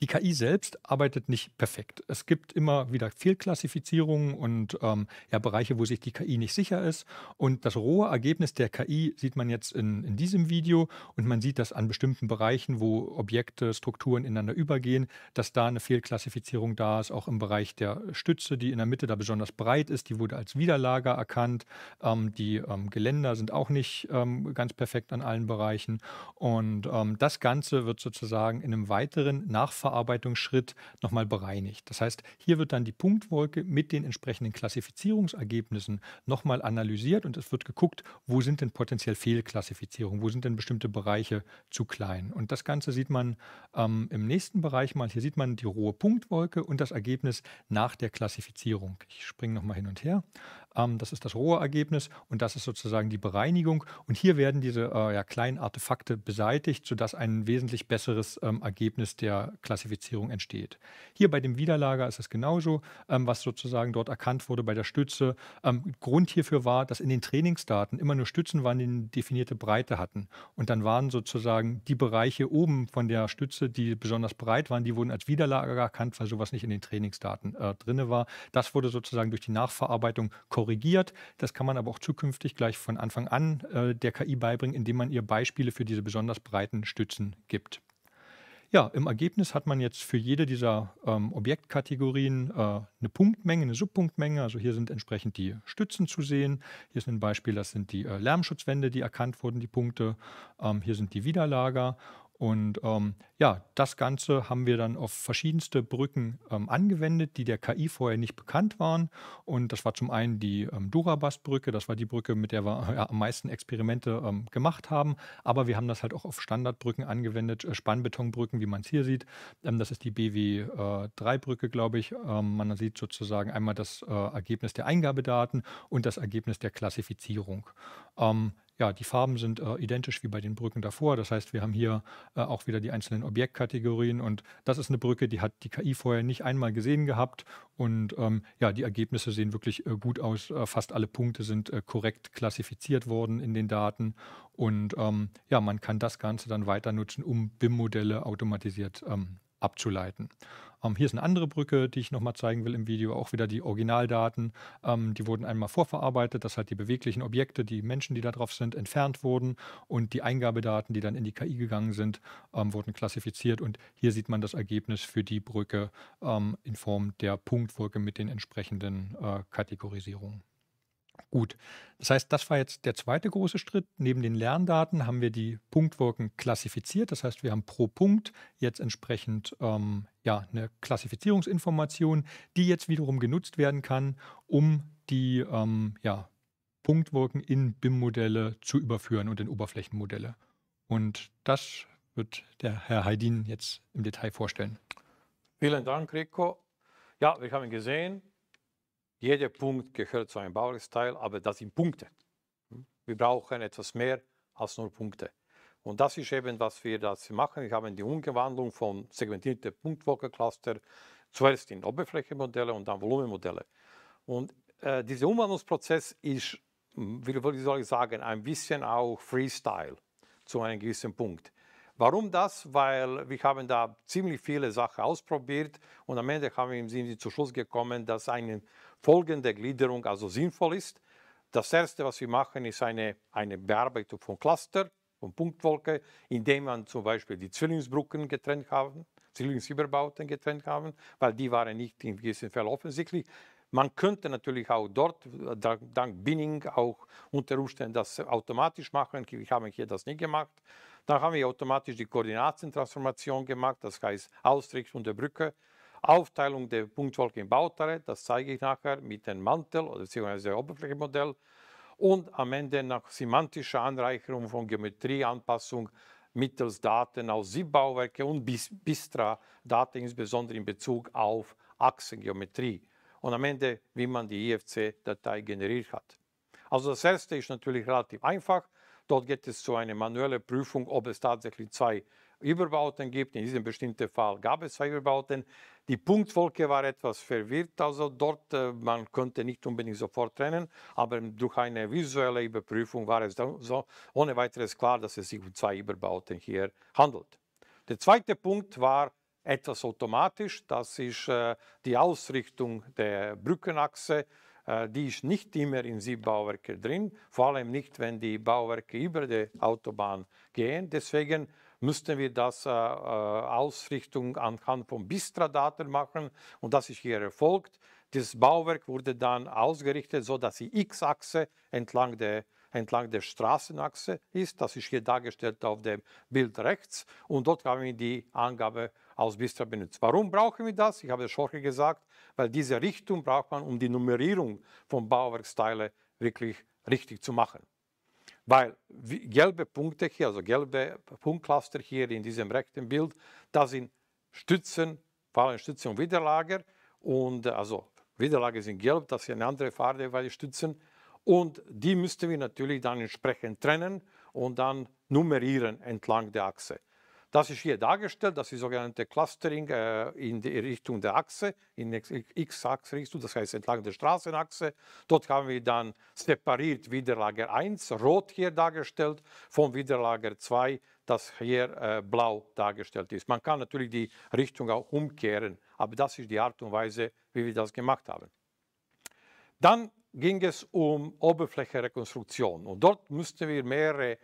die KI selbst arbeitet nicht perfekt. Es gibt immer wieder Fehlklassifizierungen und ähm, ja, Bereiche, wo sich die KI nicht sicher ist. Und das rohe Ergebnis der KI sieht man jetzt in, in diesem Video und man sieht, dass an bestimmten Bereichen, wo Objekte, Strukturen ineinander übergehen, dass da eine Fehlklassifizierung da ist, auch im Bereich der Stütze, die in der Mitte da besonders breit ist, die wurde als Widerlager erkannt. Ähm, die ähm, Geländer sind auch nicht ähm, ganz perfekt an allen Bereichen. Und ähm, das Ganze wird sozusagen in einem weiteren Nachfahren Datenverarbeitungsschritt nochmal bereinigt. Das heißt, hier wird dann die Punktwolke mit den entsprechenden Klassifizierungsergebnissen nochmal analysiert und es wird geguckt, wo sind denn potenziell Fehlklassifizierungen, wo sind denn bestimmte Bereiche zu klein. Und das Ganze sieht man ähm, im nächsten Bereich mal. Hier sieht man die rohe Punktwolke und das Ergebnis nach der Klassifizierung. Ich springe nochmal hin und her. Ähm, das ist das rohe Ergebnis und das ist sozusagen die Bereinigung. Und hier werden diese äh, ja, kleinen Artefakte beseitigt, sodass ein wesentlich besseres ähm, Ergebnis der Klassifizierung entsteht. Hier bei dem Widerlager ist es genauso, ähm, was sozusagen dort erkannt wurde bei der Stütze. Ähm, Grund hierfür war, dass in den Trainingsdaten immer nur Stützen waren, die eine definierte Breite hatten. Und dann waren sozusagen die Bereiche oben von der Stütze, die besonders breit waren, die wurden als Widerlager erkannt, weil sowas nicht in den Trainingsdaten äh, drin war. Das wurde sozusagen durch die Nachverarbeitung korrigiert korrigiert. Das kann man aber auch zukünftig gleich von Anfang an äh, der KI beibringen, indem man ihr Beispiele für diese besonders breiten Stützen gibt. Ja, im Ergebnis hat man jetzt für jede dieser ähm, Objektkategorien äh, eine Punktmenge, eine Subpunktmenge. Also hier sind entsprechend die Stützen zu sehen. Hier ist ein Beispiel, das sind die äh, Lärmschutzwände, die erkannt wurden, die Punkte. Ähm, hier sind die Widerlager. Und ähm, ja, das Ganze haben wir dann auf verschiedenste Brücken ähm, angewendet, die der KI vorher nicht bekannt waren. Und das war zum einen die ähm, Durabas-Brücke, das war die Brücke, mit der wir äh, ja, am meisten Experimente ähm, gemacht haben. Aber wir haben das halt auch auf Standardbrücken angewendet, äh, Spannbetonbrücken, wie man es hier sieht. Ähm, das ist die BW3-Brücke, äh, glaube ich. Ähm, man sieht sozusagen einmal das äh, Ergebnis der Eingabedaten und das Ergebnis der Klassifizierung. Ähm, ja, die Farben sind äh, identisch wie bei den Brücken davor. Das heißt, wir haben hier äh, auch wieder die einzelnen Objektkategorien und das ist eine Brücke, die hat die KI vorher nicht einmal gesehen gehabt. Und ähm, ja, die Ergebnisse sehen wirklich äh, gut aus. Äh, fast alle Punkte sind äh, korrekt klassifiziert worden in den Daten. Und ähm, ja, man kann das Ganze dann weiter nutzen, um BIM-Modelle automatisiert ähm, abzuleiten. Ähm, hier ist eine andere Brücke, die ich nochmal zeigen will im Video. Auch wieder die Originaldaten. Ähm, die wurden einmal vorverarbeitet, dass halt die beweglichen Objekte, die Menschen, die da drauf sind, entfernt wurden und die Eingabedaten, die dann in die KI gegangen sind, ähm, wurden klassifiziert. Und hier sieht man das Ergebnis für die Brücke ähm, in Form der Punktwolke mit den entsprechenden äh, Kategorisierungen. Gut, das heißt, das war jetzt der zweite große Schritt. Neben den Lerndaten haben wir die Punktwolken klassifiziert. Das heißt, wir haben pro Punkt jetzt entsprechend ähm, ja, eine Klassifizierungsinformation, die jetzt wiederum genutzt werden kann, um die ähm, ja, Punktwolken in BIM-Modelle zu überführen und in Oberflächenmodelle. Und das wird der Herr Heidin jetzt im Detail vorstellen. Vielen Dank, Rico. Ja, wir haben gesehen, jeder Punkt gehört zu einem Bauteil, aber das sind Punkte. Hm? Wir brauchen etwas mehr als nur Punkte. Und das ist eben, was wir das machen. Wir haben die Umgewandlung von segmentierten Punktwolkencluster zuerst in Oberflächenmodelle und dann Volumenmodelle. Und äh, dieser Umwandlungsprozess ist, hm, wie soll ich sagen, ein bisschen auch Freestyle zu einem gewissen Punkt. Warum das? Weil wir haben da ziemlich viele Sachen ausprobiert und am Ende haben wir im Sinne zum Schluss gekommen, dass eine folgende Gliederung also sinnvoll ist. Das erste, was wir machen, ist eine, eine Bearbeitung von Cluster, von Punktwolke, indem man zum Beispiel die Zwillingsbrücken getrennt haben, Zwillingsüberbauten getrennt haben, weil die waren nicht in gewissem Fall offensichtlich. Man könnte natürlich auch dort, dank Binning, auch unter Umständen das automatisch machen. Ich habe hier das nicht gemacht. Dann haben wir automatisch die Koordinatentransformation gemacht, das heißt Ausrichtung der Brücke. Aufteilung der Punktwolke in Bauteile, das zeige ich nachher mit dem Mantel bzw. Oberflächenmodell. Und am Ende nach semantischer Anreicherung von Geometrieanpassung mittels Daten aus SIP-Bauwerke und BISTRA-Daten, insbesondere in Bezug auf Achsengeometrie. Und am Ende, wie man die IFC-Datei generiert hat. Also das erste ist natürlich relativ einfach. Dort geht es zu einer manuellen Prüfung, ob es tatsächlich zwei Überbauten gibt. In diesem bestimmten Fall gab es zwei Überbauten. Die Punktwolke war etwas verwirrt, also dort, äh, man konnte nicht unbedingt sofort trennen, aber durch eine visuelle Überprüfung war es so ohne weiteres klar, dass es sich um zwei Überbauten hier handelt. Der zweite Punkt war etwas automatisch, das ist äh, die Ausrichtung der Brückenachse äh, die ist nicht immer in Siebbauwerke drin, vor allem nicht, wenn die Bauwerke über die Autobahn gehen. Deswegen müssten wir das äh, äh Ausrichtung anhand von Bistra-Daten machen und das ist hier erfolgt. Das Bauwerk wurde dann ausgerichtet, so dass die X-Achse entlang der entlang der Straßenachse ist. Das ist hier dargestellt auf dem Bild rechts. Und dort haben wir die Angabe aus Bistra benutzt. Warum brauchen wir das? Ich habe es schon gesagt, weil diese Richtung braucht man, um die Nummerierung von Bauwerksteilen wirklich richtig zu machen. Weil gelbe Punkte hier, also gelbe Punktcluster hier in diesem rechten Bild, das sind Stützen, vor allem Stützen und Widerlager. Und also Widerlager sind gelb, das ist eine andere Farbe, weil die Stützen. Und die müssten wir natürlich dann entsprechend trennen und dann nummerieren entlang der Achse. Das ist hier dargestellt, das ist sogenannte Clustering äh, in die Richtung der Achse, in x achse das heißt entlang der Straßenachse. Dort haben wir dann separiert Widerlager 1, rot hier dargestellt, vom Widerlager 2, das hier äh, blau dargestellt ist. Man kann natürlich die Richtung auch umkehren, aber das ist die Art und Weise, wie wir das gemacht haben. Dann ging es um Oberflächenrekonstruktion und dort müssten wir mehrere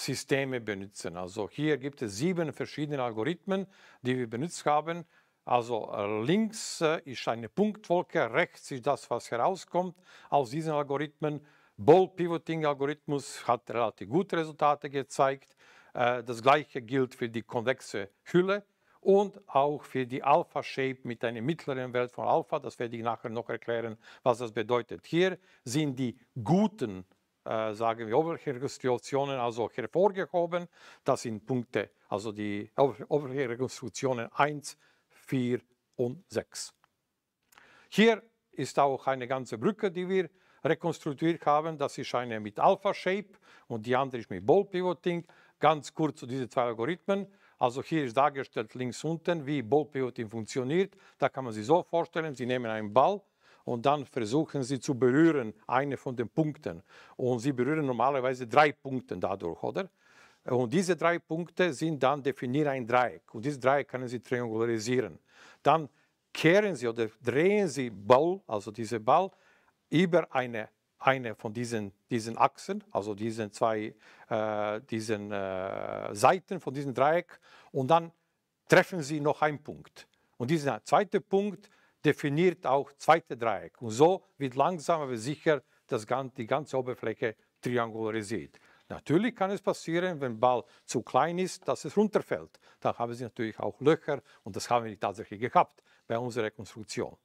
Systeme benutzen. Also hier gibt es sieben verschiedene Algorithmen, die wir benutzt haben. Also äh, links äh, ist eine Punktwolke, rechts ist das, was herauskommt aus diesen Algorithmen. Bold Pivoting Algorithmus hat relativ gute Resultate gezeigt. Äh, das gleiche gilt für die konvexe Hülle und auch für die Alpha-Shape mit einer mittleren Welt von Alpha. Das werde ich nachher noch erklären, was das bedeutet. Hier sind die guten äh, sagen wir, Oberhirnrekonstruktionen also hervorgehoben. Das sind Punkte, also die Oberhirnrekonstruktionen 1, 4 und 6. Hier ist auch eine ganze Brücke, die wir rekonstruiert haben. Das ist eine mit Alpha Shape und die andere ist mit Ball Pivoting. Ganz kurz zu diesen zwei Algorithmen. Also hier ist dargestellt links unten, wie Ball Pivoting funktioniert. Da kann man sich so vorstellen, Sie nehmen einen Ball, und dann versuchen sie zu berühren, eine von den Punkten. Und sie berühren normalerweise drei Punkte dadurch, oder? Und diese drei Punkte sind dann definiert ein Dreieck. Und dieses Dreieck können Sie triangularisieren. Dann kehren Sie oder drehen Sie Ball, also diesen Ball, über eine, eine von diesen, diesen Achsen, also diesen zwei äh, diesen, äh, Seiten von diesem Dreieck. Und dann treffen Sie noch einen Punkt. Und dieser zweite Punkt definiert auch zweite Dreieck. Und so wird langsam aber sicher das, die ganze Oberfläche triangularisiert. Natürlich kann es passieren, wenn der Ball zu klein ist, dass es runterfällt. Dann haben sie natürlich auch Löcher und das haben wir tatsächlich gehabt bei unserer Konstruktion.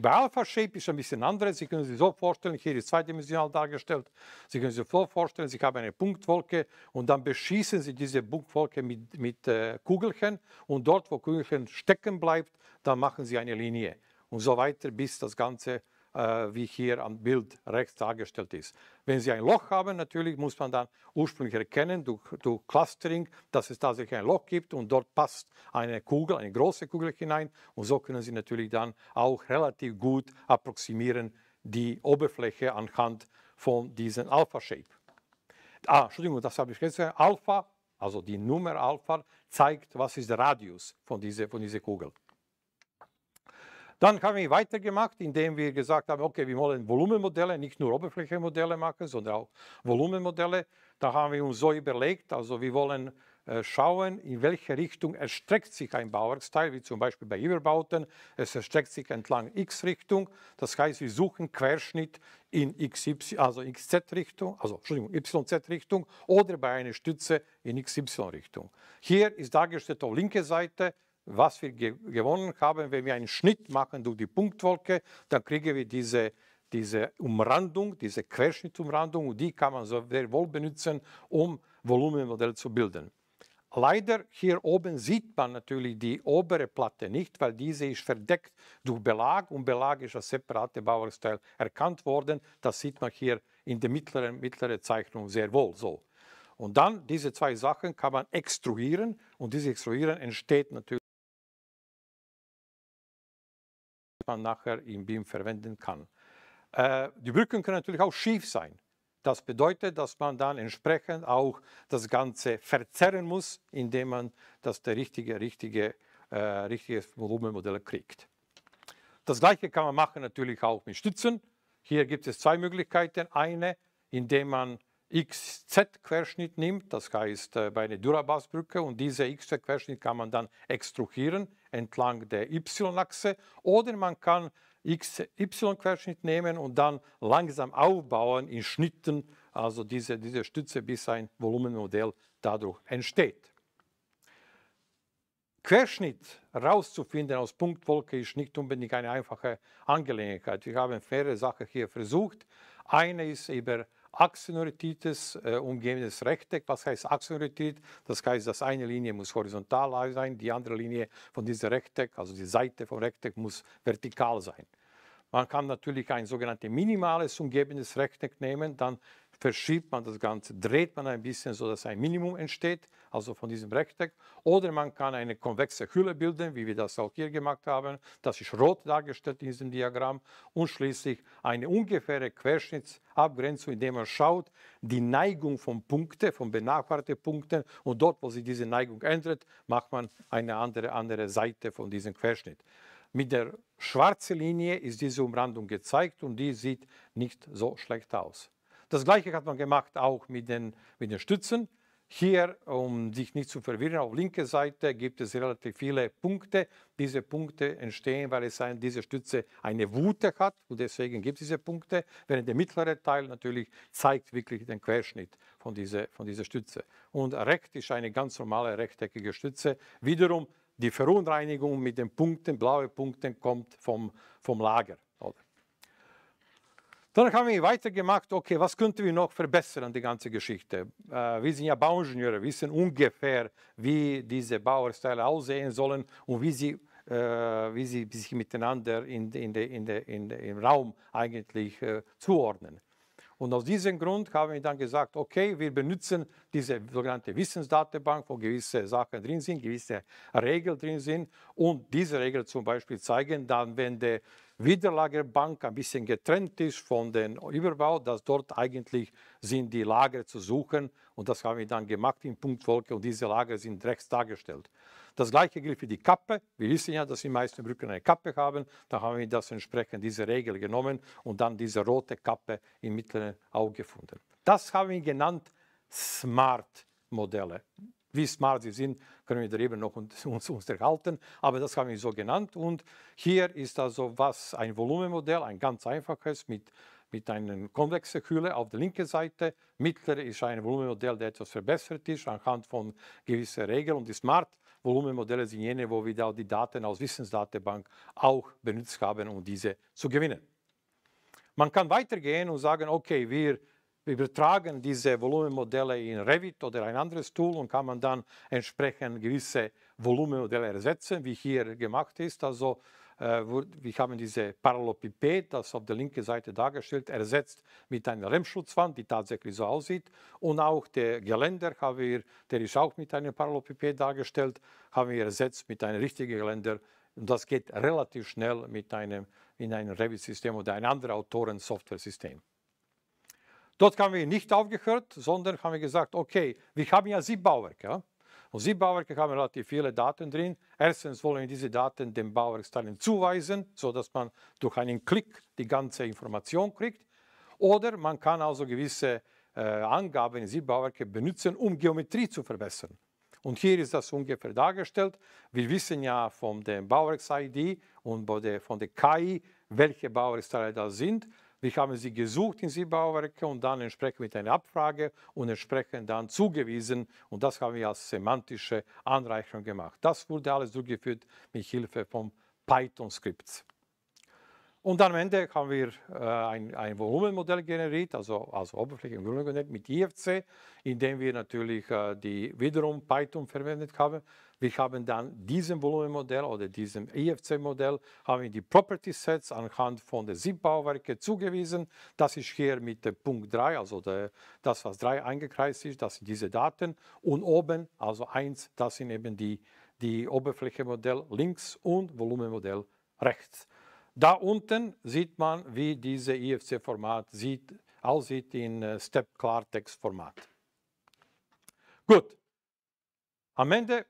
Bei Alpha Shape ist es ein bisschen anders. Sie können sich so vorstellen, hier ist zweidimensional dargestellt. Sie können sich so vorstellen, Sie haben eine Punktwolke und dann beschießen Sie diese Punktwolke mit, mit äh, Kugelchen und dort, wo Kugelchen stecken bleibt, dann machen Sie eine Linie und so weiter, bis das Ganze äh, wie hier am Bild rechts dargestellt ist. Wenn Sie ein Loch haben, natürlich muss man dann ursprünglich erkennen durch, durch Clustering, dass es tatsächlich ein Loch gibt und dort passt eine Kugel, eine große Kugel hinein und so können Sie natürlich dann auch relativ gut approximieren die Oberfläche anhand von diesem Alpha-Shape. Ah, Entschuldigung, das habe ich vergessen. Alpha, also die Nummer Alpha, zeigt, was ist der Radius von dieser, von dieser Kugel ist. Dann haben wir weitergemacht, indem wir gesagt haben, okay, wir wollen Volumenmodelle, nicht nur Oberflächenmodelle machen, sondern auch Volumenmodelle. Da haben wir uns so überlegt, also wir wollen äh, schauen, in welche Richtung erstreckt sich ein Bauwerksteil, wie zum Beispiel bei Überbauten. Es erstreckt sich entlang X-Richtung. Das heißt, wir suchen Querschnitt in XY, also XZ-Richtung, also Entschuldigung, YZ-Richtung oder bei einer Stütze in XY-Richtung. Hier ist dargestellt auf linker Seite was wir ge gewonnen haben. Wenn wir einen Schnitt machen durch die Punktwolke, dann kriegen wir diese, diese Umrandung, diese Querschnittumrandung, und die kann man so sehr wohl benutzen, um Volumenmodell zu bilden. Leider hier oben sieht man natürlich die obere Platte nicht, weil diese ist verdeckt durch Belag und Belag ist als separate Bauwerksteil erkannt worden. Das sieht man hier in der mittleren, mittleren Zeichnung sehr wohl so. Und dann diese zwei Sachen kann man extruieren und dieses Extruieren entsteht natürlich man nachher im BIM verwenden kann. Äh, die Brücken können natürlich auch schief sein. Das bedeutet, dass man dann entsprechend auch das Ganze verzerren muss, indem man das der richtige, richtige, äh, richtige Volumenmodell kriegt. Das gleiche kann man machen natürlich auch mit Stützen. Hier gibt es zwei Möglichkeiten. Eine, indem man XZ-Querschnitt nimmt, das heißt äh, bei einer Durabas-Brücke und diese XZ-Querschnitt kann man dann extruhieren, entlang der y-Achse oder man kann xy querschnitt nehmen und dann langsam aufbauen in Schnitten, also diese, diese Stütze, bis ein Volumenmodell dadurch entsteht. Querschnitt rauszufinden aus Punktwolke ist nicht unbedingt eine einfache Angelegenheit. Wir haben mehrere Sachen hier versucht. Eine ist über achsenorientiertes äh, umgebendes Rechteck. Was heißt achsenorientiert? Das heißt, dass eine Linie muss horizontal sein, die andere Linie von diesem Rechteck, also die Seite vom Rechteck, muss vertikal sein. Man kann natürlich ein sogenanntes minimales umgebendes Rechteck nehmen, dann verschiebt man das Ganze, dreht man ein bisschen, sodass ein Minimum entsteht, also von diesem Rechteck. Oder man kann eine konvexe Hülle bilden, wie wir das auch hier gemacht haben. Das ist rot dargestellt in diesem Diagramm. Und schließlich eine ungefähre Querschnittsabgrenzung, indem man schaut, die Neigung von Punkten, von benachbarten Punkten. Und dort, wo sich diese Neigung ändert, macht man eine andere, andere Seite von diesem Querschnitt. Mit der schwarzen Linie ist diese Umrandung gezeigt und die sieht nicht so schlecht aus. Das gleiche hat man gemacht auch mit den, mit den Stützen. Hier, um sich nicht zu verwirren, auf linker Seite gibt es relativ viele Punkte. Diese Punkte entstehen, weil es an dieser Stütze eine Wute hat und deswegen gibt es diese Punkte, während der mittlere Teil natürlich zeigt wirklich den Querschnitt von dieser, von dieser Stütze. Und rechts ist eine ganz normale rechteckige Stütze. Wiederum die Verunreinigung mit den Punkten, blaue Punkten, kommt vom, vom Lager. Dann haben wir weitergemacht, okay, was könnten wir noch verbessern, die ganze Geschichte. Äh, wir sind ja Bauingenieure, wissen ungefähr, wie diese Bauersteile aussehen sollen und wie sie, äh, wie sie sich miteinander in, in de, in de, in de, im Raum eigentlich äh, zuordnen. Und aus diesem Grund haben wir dann gesagt, okay, wir benutzen diese sogenannte Wissensdatenbank, wo gewisse Sachen drin sind, gewisse Regeln drin sind. Und diese Regeln zum Beispiel zeigen dann, wenn der Widerlagerbank ein bisschen getrennt ist von dem Überbau, dass dort eigentlich sind die Lager zu suchen und das haben wir dann gemacht in Punktwolke und diese Lager sind rechts dargestellt. Das gleiche gilt für die Kappe. Wir wissen ja, dass die meisten Brücken eine Kappe haben. Da haben wir das entsprechend diese Regel genommen und dann diese rote Kappe im mittleren Auge gefunden. Das haben wir genannt Smart Modelle wie smart sie sind, können wir darüber noch uns, [laughs] uns unterhalten, aber das haben wir so genannt. Und hier ist also was ein Volumenmodell, ein ganz einfaches mit, mit einer konvexen Hülle auf der linken Seite. Mittlere ist ein Volumenmodell, der etwas verbessert ist anhand von gewissen Regeln und die Smart. Volumenmodelle sind jene, wo wir die Daten aus Wissensdatenbank auch benutzt haben, um diese zu gewinnen. Man kann weitergehen und sagen, okay, wir wir übertragen diese Volumenmodelle in Revit oder ein anderes Tool und kann man dann entsprechend gewisse Volumenmodelle ersetzen, wie hier gemacht ist. Also äh, wir haben diese Parallelopiped, das auf der linken Seite dargestellt, ersetzt mit einer Remschutzwand, die tatsächlich so aussieht. Und auch der Geländer haben wir, der ist auch mit einem Parallelopiped dargestellt, haben wir ersetzt mit einem richtigen Geländer. Und das geht relativ schnell mit einem, in einem Revit-System oder einem anderen Autoren-Software-System. Dort haben wir nicht aufgehört, sondern haben wir gesagt, okay, wir haben ja Siebauwerke. Ja? Und Siebbauwerke haben relativ viele Daten drin. Erstens wollen wir diese Daten den Bauwerksteilen zuweisen, sodass man durch einen Klick die ganze Information kriegt. Oder man kann also gewisse äh, Angaben in Siebbauwerke benutzen, um Geometrie zu verbessern. Und hier ist das ungefähr dargestellt. Wir wissen ja von der Bauwerks-ID und von der KI, welche Bauwerksteile da sind. Wir haben sie gesucht in Siebauwerke und dann entsprechend mit einer Abfrage und entsprechend dann zugewiesen. Und das haben wir als semantische Anreicherung gemacht. Das wurde alles durchgeführt mit Hilfe von Python-Skripts. Und am Ende haben wir äh, ein, ein, Volumenmodell generiert, also, also Oberfläche und Volumenmodell mit IFC, in dem wir natürlich äh, die wiederum Python verwendet haben, wir haben dann diesem Volumenmodell oder diesem ifc e modell haben die Property Sets anhand von den sip bauwerke zugewiesen. Das ist hier mit dem Punkt 3, also der, das, was 3 eingekreist ist, das sind diese Daten. Und oben, also 1, das sind eben die, die Oberflächenmodell links und Volumenmodell rechts. Da unten sieht man, wie dieses IFC-Format e aussieht in äh, Step-Klartext-Format. Gut, am Ende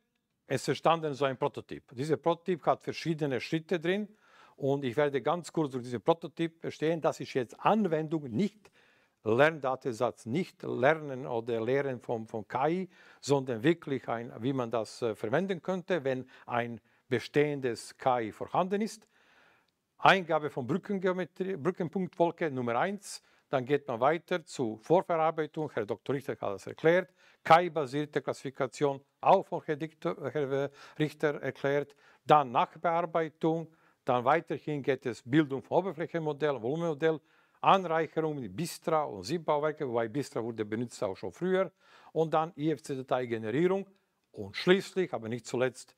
es entstanden so ein Prototyp. Dieser Prototyp hat verschiedene Schritte drin und ich werde ganz kurz durch diesen Prototyp verstehen. Das ist jetzt Anwendung, nicht Lerndatensatz, nicht Lernen oder Lehren von, von KI, sondern wirklich, ein, wie man das äh, verwenden könnte, wenn ein bestehendes KI vorhanden ist. Eingabe von Brückengeometrie, Brückenpunktwolke Nummer 1, dann geht man weiter zur Vorverarbeitung. Herr Dr. Richter hat das erklärt. KI-basierte Klassifikation, auch von Herr, Diktor, Herr äh, Richter erklärt. Dann Nachbearbeitung. Dann weiterhin geht es Bildung von Oberflächenmodell, Volumenmodell, Anreicherung mit Bistra und SIP-Bauwerke, wobei Bistra wurde benutzt auch schon früher. Und dann IFC-Dateigenerierung und schließlich, aber nicht zuletzt,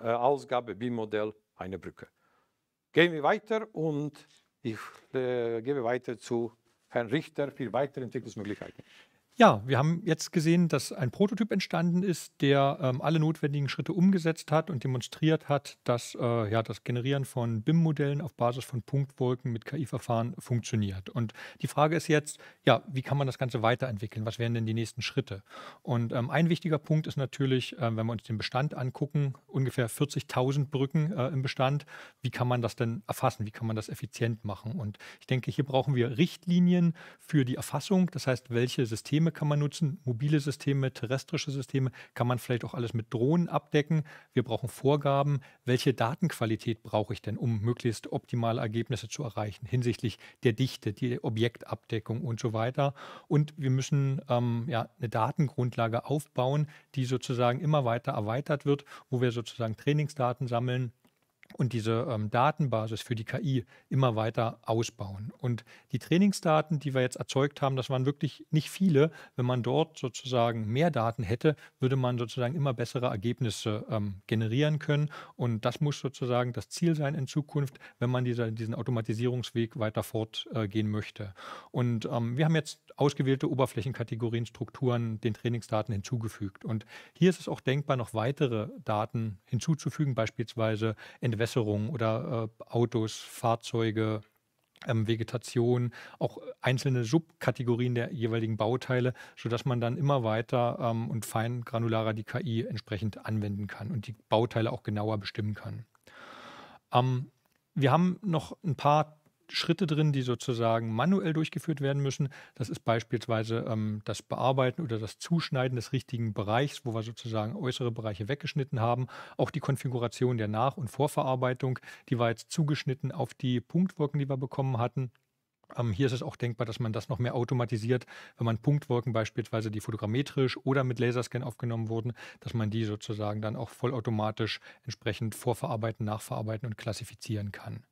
äh, Ausgabe BIM-Modell, eine Brücke. Gehen wir weiter und ich äh, gebe weiter zu Herrn Richter für weitere Entwicklungsmöglichkeiten. Ja, wir haben jetzt gesehen, dass ein Prototyp entstanden ist, der ähm, alle notwendigen Schritte umgesetzt hat und demonstriert hat, dass äh, ja, das Generieren von BIM-Modellen auf Basis von Punktwolken mit KI-Verfahren funktioniert. Und die Frage ist jetzt, ja, wie kann man das Ganze weiterentwickeln? Was wären denn die nächsten Schritte? Und ähm, ein wichtiger Punkt ist natürlich, äh, wenn wir uns den Bestand angucken, ungefähr 40.000 Brücken äh, im Bestand, wie kann man das denn erfassen? Wie kann man das effizient machen? Und ich denke, hier brauchen wir Richtlinien für die Erfassung, das heißt, welche Systeme Systeme kann man nutzen, mobile Systeme, terrestrische Systeme, kann man vielleicht auch alles mit Drohnen abdecken. Wir brauchen Vorgaben, welche Datenqualität brauche ich denn, um möglichst optimale Ergebnisse zu erreichen hinsichtlich der Dichte, die Objektabdeckung und so weiter. Und wir müssen ähm, ja, eine Datengrundlage aufbauen, die sozusagen immer weiter erweitert wird, wo wir sozusagen Trainingsdaten sammeln, und diese ähm, Datenbasis für die KI immer weiter ausbauen. Und die Trainingsdaten, die wir jetzt erzeugt haben, das waren wirklich nicht viele. Wenn man dort sozusagen mehr Daten hätte, würde man sozusagen immer bessere Ergebnisse ähm, generieren können. Und das muss sozusagen das Ziel sein in Zukunft, wenn man dieser, diesen Automatisierungsweg weiter fortgehen äh, möchte. Und ähm, wir haben jetzt ausgewählte Oberflächenkategorien, Strukturen den Trainingsdaten hinzugefügt. Und hier ist es auch denkbar, noch weitere Daten hinzuzufügen, beispielsweise Entwässerung oder äh, Autos, Fahrzeuge, ähm, Vegetation, auch einzelne Subkategorien der jeweiligen Bauteile, sodass man dann immer weiter ähm, und fein granularer die KI entsprechend anwenden kann und die Bauteile auch genauer bestimmen kann. Ähm, wir haben noch ein paar Schritte drin, die sozusagen manuell durchgeführt werden müssen. Das ist beispielsweise ähm, das Bearbeiten oder das Zuschneiden des richtigen Bereichs, wo wir sozusagen äußere Bereiche weggeschnitten haben. Auch die Konfiguration der Nach- und Vorverarbeitung, die war jetzt zugeschnitten auf die Punktwolken, die wir bekommen hatten. Ähm, hier ist es auch denkbar, dass man das noch mehr automatisiert, wenn man Punktwolken beispielsweise, die fotogrammetrisch oder mit Laserscan aufgenommen wurden, dass man die sozusagen dann auch vollautomatisch entsprechend vorverarbeiten, nachverarbeiten und klassifizieren kann.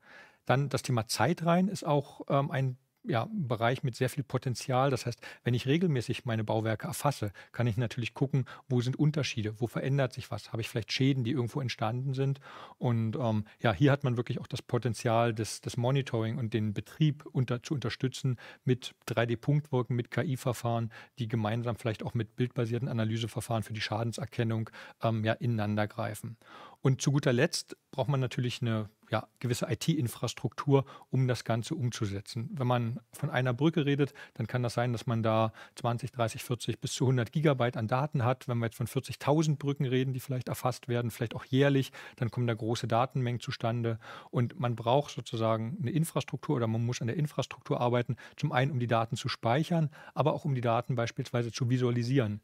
Dann das Thema Zeit rein ist auch ähm, ein ja, Bereich mit sehr viel Potenzial. Das heißt, wenn ich regelmäßig meine Bauwerke erfasse, kann ich natürlich gucken, wo sind Unterschiede, wo verändert sich was, habe ich vielleicht Schäden, die irgendwo entstanden sind. Und ähm, ja, hier hat man wirklich auch das Potenzial, das, des Monitoring und den Betrieb unter, zu unterstützen mit 3D-Punktwirken, mit KI-Verfahren, die gemeinsam vielleicht auch mit bildbasierten Analyseverfahren für die Schadenserkennung ähm, ja, ineinander greifen. Und zu guter Letzt braucht man natürlich eine ja, gewisse IT-Infrastruktur, um das Ganze umzusetzen. Wenn man von einer Brücke redet, dann kann das sein, dass man da 20, 30, 40 bis zu 100 Gigabyte an Daten hat. Wenn wir jetzt von 40.000 Brücken reden, die vielleicht erfasst werden, vielleicht auch jährlich, dann kommen da große Datenmengen zustande. Und man braucht sozusagen eine Infrastruktur oder man muss an der Infrastruktur arbeiten, zum einen, um die Daten zu speichern, aber auch um die Daten beispielsweise zu visualisieren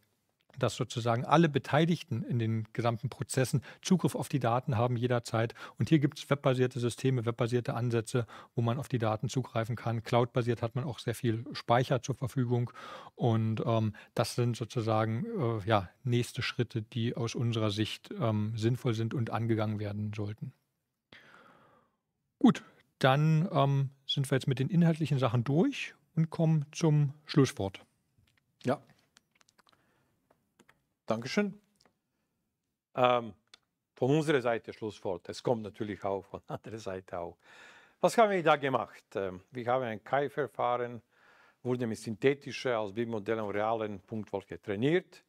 dass sozusagen alle Beteiligten in den gesamten Prozessen Zugriff auf die Daten haben jederzeit. Und hier gibt es webbasierte Systeme, webbasierte Ansätze, wo man auf die Daten zugreifen kann. Cloud-basiert hat man auch sehr viel Speicher zur Verfügung. Und ähm, das sind sozusagen äh, ja, nächste Schritte, die aus unserer Sicht ähm, sinnvoll sind und angegangen werden sollten. Gut, dann ähm, sind wir jetzt mit den inhaltlichen Sachen durch und kommen zum Schlusswort. Ja, Dankeschön. Ähm, von unserer Seite Schlusswort. Es kommt natürlich auch von [laughs] anderer Seite auch. Was haben wir da gemacht? Ähm, wir haben ein Kai-Verfahren, wurde mit synthetischen aus Bimodellen und realen Punktwolken trainiert.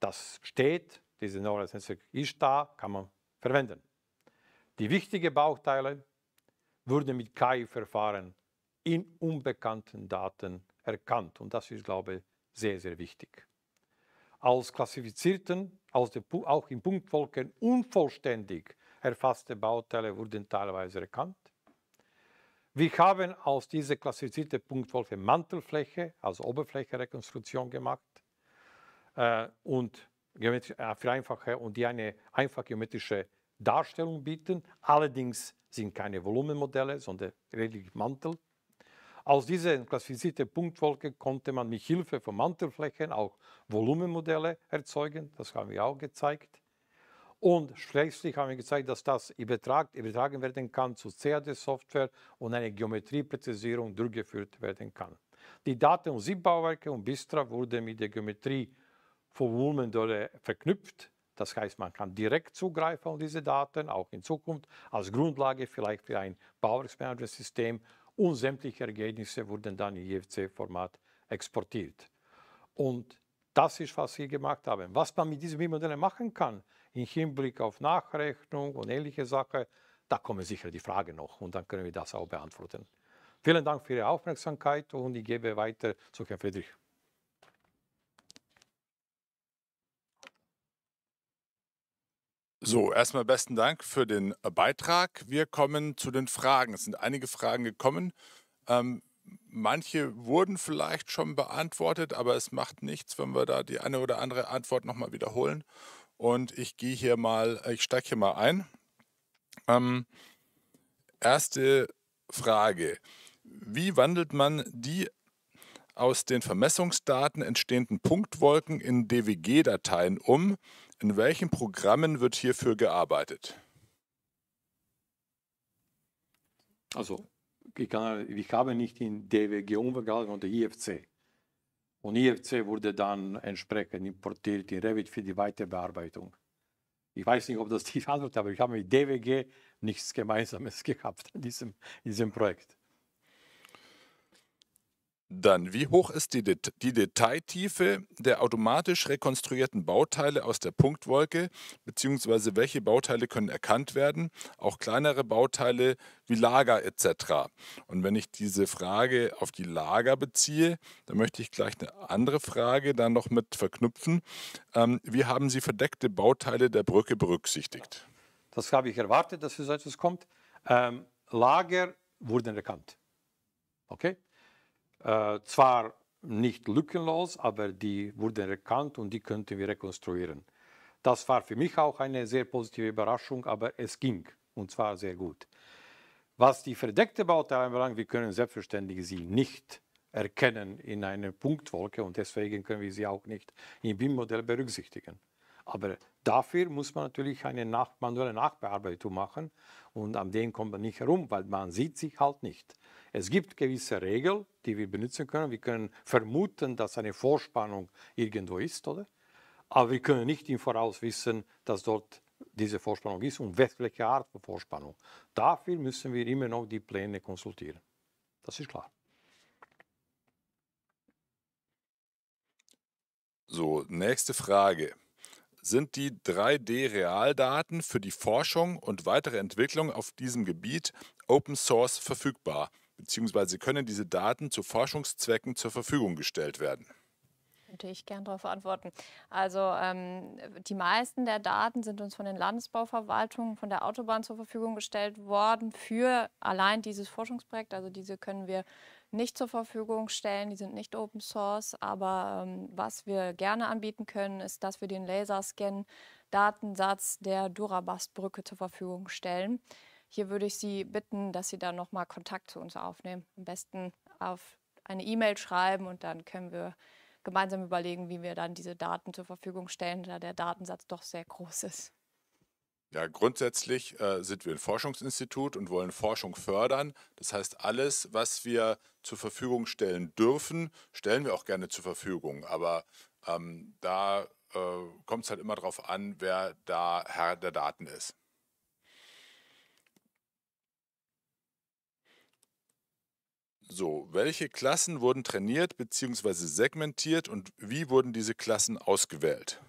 Das steht, diese Knowledge Netzwerk ist da, kann man verwenden. Die wichtigen Bauchteile wurden mit Kai-Verfahren in unbekannten Daten erkannt. Und das ist, glaube ich, sehr, sehr wichtig als klassifizierten, aus der, auch in Punktwolken unvollständig erfasste Bauteile wurden teilweise erkannt. Wir haben aus dieser klassifizierten Punktwolke Mantelfläche, also Oberflächenrekonstruktion gemacht äh, und äh, für und die eine einfach geometrische Darstellung bieten. Allerdings sind keine Volumenmodelle, sondern lediglich Mantel. Aus dieser klassifizierten Punktwolke konnte man mit Hilfe von Mantelflächen auch Volumenmodelle erzeugen, das haben wir auch gezeigt. Und schließlich haben wir gezeigt, dass das übertragen werden kann zu CAD-Software und eine Geometriepräzisierung durchgeführt werden kann. Die Daten und SIP-Bauwerke und Bistra wurden mit der Geometrie von Volumenmodelle verknüpft. Das heißt, man kann direkt zugreifen auf diese Daten, auch in Zukunft, als Grundlage vielleicht für ein Bauwerksmanagementsystem und sämtliche Ergebnisse wurden dann in ifc format exportiert. Und das ist, was wir gemacht haben. Was man mit diesen Modellen machen kann, im Hinblick auf Nachrechnung und ähnliche Sachen, da kommen sicher die Fragen noch und dann können wir das auch beantworten. Vielen Dank für Ihre Aufmerksamkeit und ich gebe weiter zu Herrn Friedrich. So, erstmal besten Dank für den äh, Beitrag. Wir kommen zu den Fragen. Es sind einige Fragen gekommen. Ähm, manche wurden vielleicht schon beantwortet, aber es macht nichts, wenn wir da die eine oder andere Antwort nochmal wiederholen. Und ich gehe hier mal, äh, ich steige hier mal ein. Ähm, erste Frage. Wie wandelt man die aus den Vermessungsdaten entstehenden Punktwolken in DWG-Dateien um, in welchen Programmen wird hierfür gearbeitet? Also, ich, kann, ich habe nicht in DWG umgegangen und IFC. Und IFC wurde dann entsprechend importiert in Revit für die Weiterbearbeitung. Ich weiß nicht, ob das die Antwort, aber ich habe mit DWG nichts Gemeinsames [laughs] gehabt in diesem, in diesem Projekt. Dann, wie hoch ist die, Det die, Detailtiefe der automatisch rekonstruierten Bauteile aus der Punktwolke, beziehungsweise welche Bauteile können erkannt werden, auch kleinere Bauteile wie Lager etc. Und wenn ich diese Frage auf die Lager beziehe, dann möchte ich gleich eine andere Frage dann noch mit verknüpfen. Ähm, wie haben Sie verdeckte Bauteile der Brücke berücksichtigt? Das habe ich erwartet, dass so etwas kommt. Ähm, Lager wurden erkannt. Okay? äh, zwar nicht lückenlos, aber die wurden erkannt und die könnten wir rekonstruieren. Das war für mich auch eine sehr positive Überraschung, aber es ging und zwar sehr gut. Was die verdeckte Bauteile anbelangt, wir können selbstverständlich sie nicht erkennen in einer Punktwolke und deswegen können wir sie auch nicht im BIM-Modell berücksichtigen. Aber Dafür muss man natürlich eine Nach manuelle Nachbearbeitung machen und an denen kommt man nicht herum, weil man sieht sich halt nicht. Es gibt gewisse Regeln, die wir benutzen können. Wir können vermuten, dass eine Vorspannung irgendwo ist, oder? Aber wir können nicht im Voraus wissen, dass dort diese Vorspannung ist und welche Art von Vorspannung. Dafür müssen wir immer noch die Pläne konsultieren. Das ist klar. So, nächste Frage sind die 3D-Realdaten für die Forschung und weitere Entwicklung auf diesem Gebiet Open Source verfügbar, beziehungsweise können diese Daten zu Forschungszwecken zur Verfügung gestellt werden könnte ich gern darauf antworten. Also ähm, die meisten der Daten sind uns von den Landesbauverwaltungen, von der Autobahn zur Verfügung gestellt worden für allein dieses Forschungsprojekt. Also diese können wir nicht zur Verfügung stellen. Die sind nicht Open Source, aber ähm, was wir gerne anbieten können, ist, dass wir den Laserscan-Datensatz der Durabast-Brücke zur Verfügung stellen. Hier würde ich Sie bitten, dass Sie dann nochmal Kontakt zu uns aufnehmen. Am besten auf eine E-Mail schreiben und dann können wir gemeinsam überlegen, wie wir dann diese Daten zur Verfügung stellen, da der Datensatz doch sehr groß ist. Ja, grundsätzlich äh, sind wir ein Forschungsinstitut und wollen Forschung fördern. Das heißt, alles, was wir zur Verfügung stellen dürfen, stellen wir auch gerne zur Verfügung. Aber ähm, da äh, kommt es halt immer darauf an, wer da Herr der Daten ist. So, welche Klassen wurden trainiert bzw. segmentiert und wie wurden diese Klassen ausgewählt?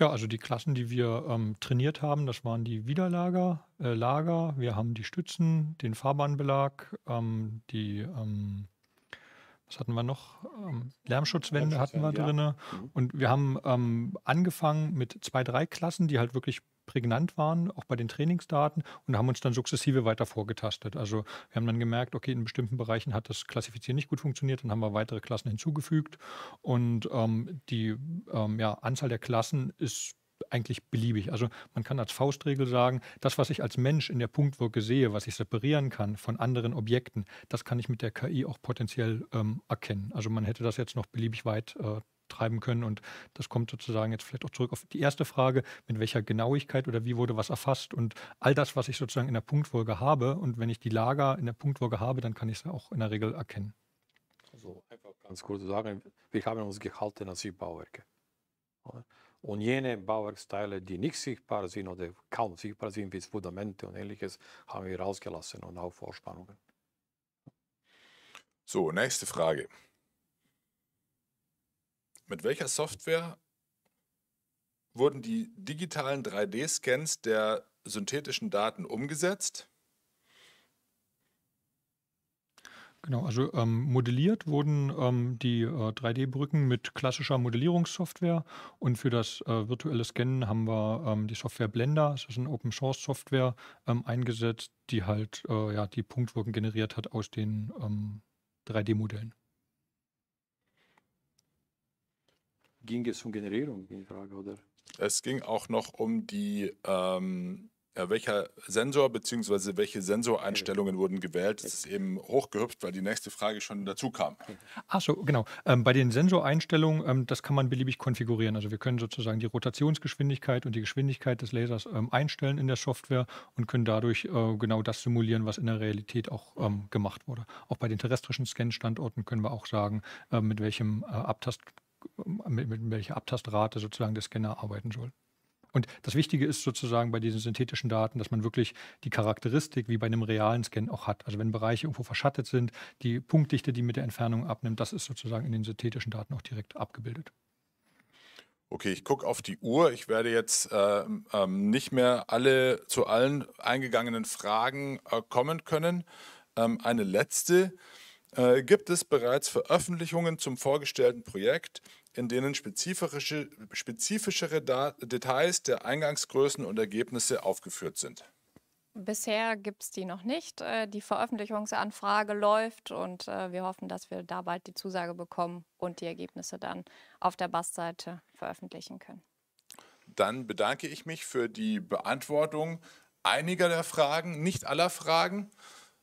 Ja, also die Klassen, die wir ähm, trainiert haben, das waren die Widerlager, äh, Lager, wir haben die Stützen, den Fahrbahnbelag, ähm, die, ähm, was hatten wir noch? Ähm, Lärmschutzwände hatten wir ja. drin. Mhm. Und wir haben ähm, angefangen mit zwei, drei Klassen, die halt wirklich prägnant waren, auch bei den Trainingsdaten und haben uns dann sukzessive weiter vorgetastet. Also wir haben dann gemerkt, okay, in bestimmten Bereichen hat das Klassifizieren nicht gut funktioniert, dann haben wir weitere Klassen hinzugefügt und ähm, die ähm, ja, Anzahl der Klassen ist eigentlich beliebig. Also man kann als Faustregel sagen, das, was ich als Mensch in der Punktwolke sehe, was ich separieren kann von anderen Objekten, das kann ich mit der KI auch potenziell ähm, erkennen. Also man hätte das jetzt noch beliebig weit äh, treiben können. Und das kommt sozusagen jetzt vielleicht auch zurück auf die erste Frage, mit welcher Genauigkeit oder wie wurde was erfasst und all das, was ich sozusagen in der Punktfolge habe. Und wenn ich die Lager in der Punktfolge habe, dann kann ich es auch in der Regel erkennen. Also einfach ganz kurz sagen, wir haben uns gehalten an die Bauwerke. Und jene Bauwerksteile, die nicht sichtbar sind oder kaum sichtbar sind, wie Fundamente und ähnliches, haben wir rausgelassen und auch Vorspannungen. So, nächste Frage. Mit welcher Software wurden die digitalen 3D-Scans der synthetischen Daten umgesetzt? Genau, also ähm, modelliert wurden ähm, die äh, 3D-Brücken mit klassischer Modellierungssoftware und für das äh, virtuelle Scannen haben wir ähm, die Software Blender, das ist eine Open-Source-Software, ähm, eingesetzt, die halt äh, ja, die Punktwirken generiert hat aus den 3D-Modellen. Ähm, ging es um Generierung in Frage, oder? Es ging auch noch um die, ähm, ja, äh, welcher Sensor bzw. welche Sensoreinstellungen wurden gewählt. Das ist eben hochgehüpft, weil die nächste Frage schon dazu kam. Okay. Ach so, genau. Ähm, bei den Sensoreinstellungen, ähm, das kann man beliebig konfigurieren. Also wir können sozusagen die Rotationsgeschwindigkeit und die Geschwindigkeit des Lasers ähm, einstellen in der Software und können dadurch äh, genau das simulieren, was in der Realität auch ähm, gemacht wurde. Auch bei den terrestrischen Scan-Standorten können wir auch sagen, äh, mit welchem äh, Abtast mit, mit welcher Abtastrate sozusagen der Scanner arbeiten soll. Und das Wichtige ist sozusagen bei diesen synthetischen Daten, dass man wirklich die Charakteristik wie bei einem realen Scan auch hat. Also wenn Bereiche irgendwo verschattet sind, die Punktdichte, die mit der Entfernung abnimmt, das ist sozusagen in den synthetischen Daten auch direkt abgebildet. Okay, ich gucke auf die Uhr. Ich werde jetzt äh, ähm, nicht mehr alle zu allen eingegangenen Fragen äh, kommen können. Ähm, eine letzte äh, gibt es bereits Veröffentlichungen zum vorgestellten Projekt, in denen spezifische, spezifischere da Details der Eingangsgrößen und Ergebnisse aufgeführt sind. Bisher gibt es die noch nicht. Äh, die Veröffentlichungsanfrage läuft und äh, wir hoffen, dass wir da bald die Zusage bekommen und die Ergebnisse dann auf der BAS-Seite veröffentlichen können. Dann bedanke ich mich für die Beantwortung einiger der Fragen, nicht aller Fragen.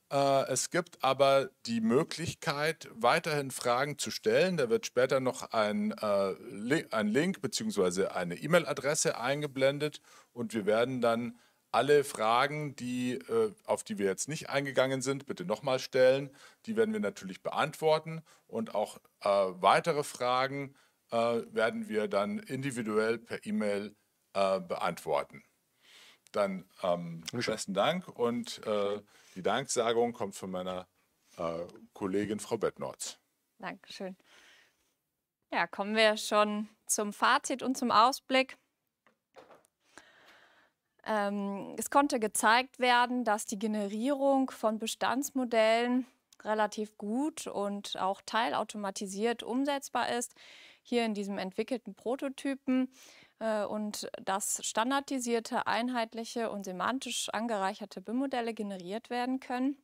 Äh, es gibt aber die Möglichkeit, weiterhin Fragen zu stellen. Da wird später noch ein, äh, ein Link bzw. eine E-Mail-Adresse eingeblendet und wir werden dann alle Fragen, die, äh, auf die wir jetzt nicht eingegangen sind, bitte nochmal stellen. Die werden wir natürlich beantworten und auch weitere Fragen werden wir dann individuell per E-Mail beantworten. Dann ähm, besten Dank und die Danksagung kommt von meiner äh, Kollegin Frau Bettnorz. Dankeschön. Ja, kommen wir schon zum Fazit und zum Ausblick. Ähm, es konnte gezeigt werden, dass die Generierung von Bestandsmodellen relativ gut und auch teilautomatisiert umsetzbar ist. Hier in diesem entwickelten Prototypen äh, und dass standardisierte, einheitliche und semantisch angereicherte BIM-Modelle generiert werden können.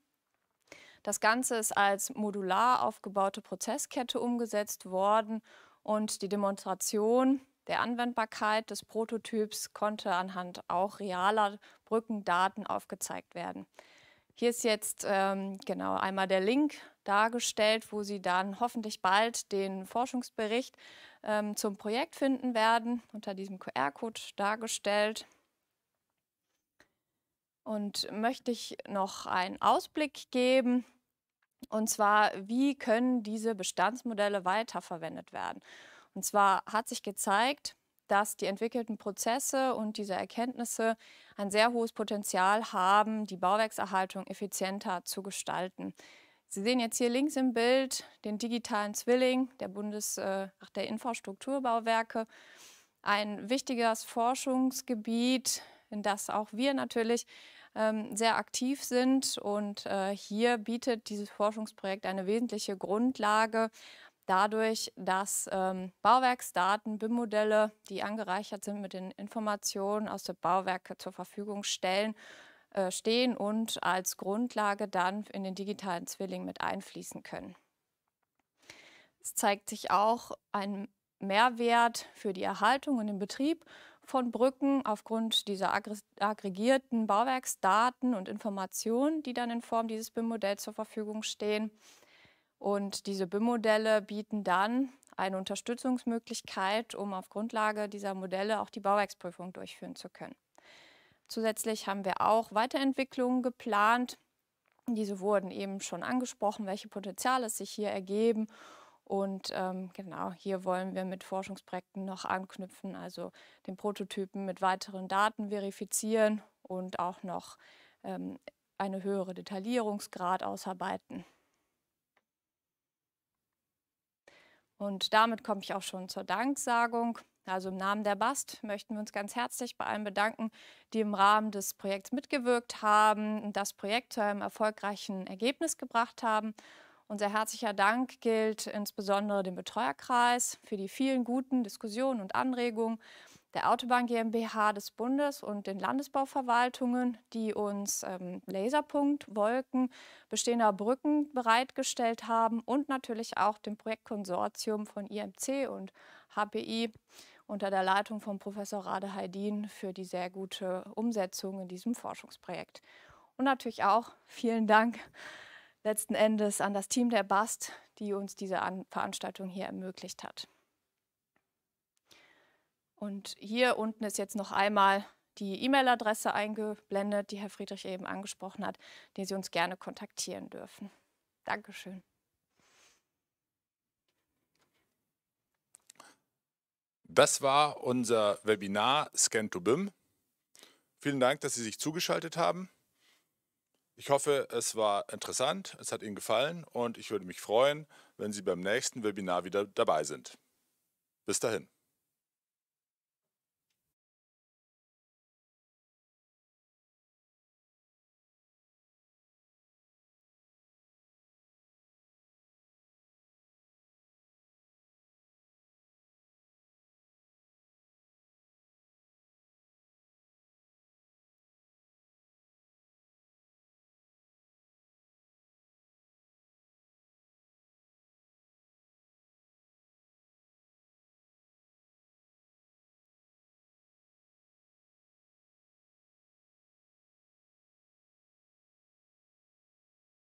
Das Ganze ist als modular aufgebaute Prozesskette umgesetzt worden und die Demonstration der Anwendbarkeit des Prototyps konnte anhand auch realer Brückendaten aufgezeigt werden. Hier ist jetzt ähm, genau einmal der Link dargestellt, wo Sie dann hoffentlich bald den Forschungsbericht ähm, zum Projekt finden werden, unter diesem QR-Code dargestellt. Und möchte ich noch einen Ausblick geben, und zwar, wie können diese Bestandsmodelle weiterverwendet werden? Und zwar hat sich gezeigt, dass die entwickelten Prozesse und diese Erkenntnisse ein sehr hohes Potenzial haben, die Bauwerkserhaltung effizienter zu gestalten. Sie sehen jetzt hier links im Bild den digitalen Zwilling der Bundes äh, der Infrastrukturbauwerke, ein wichtiges Forschungsgebiet, in das auch wir natürlich ähm, sehr aktiv sind. Und äh, hier bietet dieses Forschungsprojekt eine wesentliche Grundlage dadurch, dass ähm, Bauwerksdaten, BIM-Modelle, die angereichert sind mit den Informationen aus den Bauwerken zur Verfügung stellen äh, stehen und als Grundlage dann in den digitalen Zwilling mit einfließen können. Es zeigt sich auch ein Mehrwert für die Erhaltung und den Betrieb von Brücken aufgrund dieser aggregierten Bauwerksdaten und Informationen, die dann in Form dieses BIM-Modells zur Verfügung stehen. Und diese BIM-Modelle bieten dann eine Unterstützungsmöglichkeit, um auf Grundlage dieser Modelle auch die Bauwerksprüfung durchführen zu können. Zusätzlich haben wir auch Weiterentwicklungen geplant. Diese wurden eben schon angesprochen, welche Potenziale sich hier ergeben. Und ähm, genau hier wollen wir mit Forschungsprojekten noch anknüpfen, also den Prototypen mit weiteren Daten verifizieren und auch noch ähm, eine höhere Detaillierungsgrad ausarbeiten. Und damit komme ich auch schon zur Danksagung. Also im Namen der BAST möchten wir uns ganz herzlich bei allen bedanken, die im Rahmen des Projekts mitgewirkt haben, und das Projekt zu einem erfolgreichen Ergebnis gebracht haben. Unser herzlicher Dank gilt insbesondere dem Betreuerkreis für die vielen guten Diskussionen und Anregungen, der Autobahn GmbH des Bundes und den Landesbauverwaltungen, die uns ähm, Laserpunkt, Wolken bestehender Brücken bereitgestellt haben und natürlich auch dem Projektkonsortium von IMC und HPI unter der Leitung von Professor Rade Heidin für die sehr gute Umsetzung in diesem Forschungsprojekt. Und natürlich auch vielen Dank letzten Endes an das Team der BAST, die uns diese an Veranstaltung hier ermöglicht hat. Und hier unten ist jetzt noch einmal die E-Mail-Adresse eingeblendet, die Herr Friedrich eben angesprochen hat, die Sie uns gerne kontaktieren dürfen. Dankeschön. Das war unser Webinar Scan to BIM. Vielen Dank, dass Sie sich zugeschaltet haben. Ich hoffe, es war interessant, es hat Ihnen gefallen und ich würde mich freuen, wenn Sie beim nächsten Webinar wieder dabei sind. Bis dahin.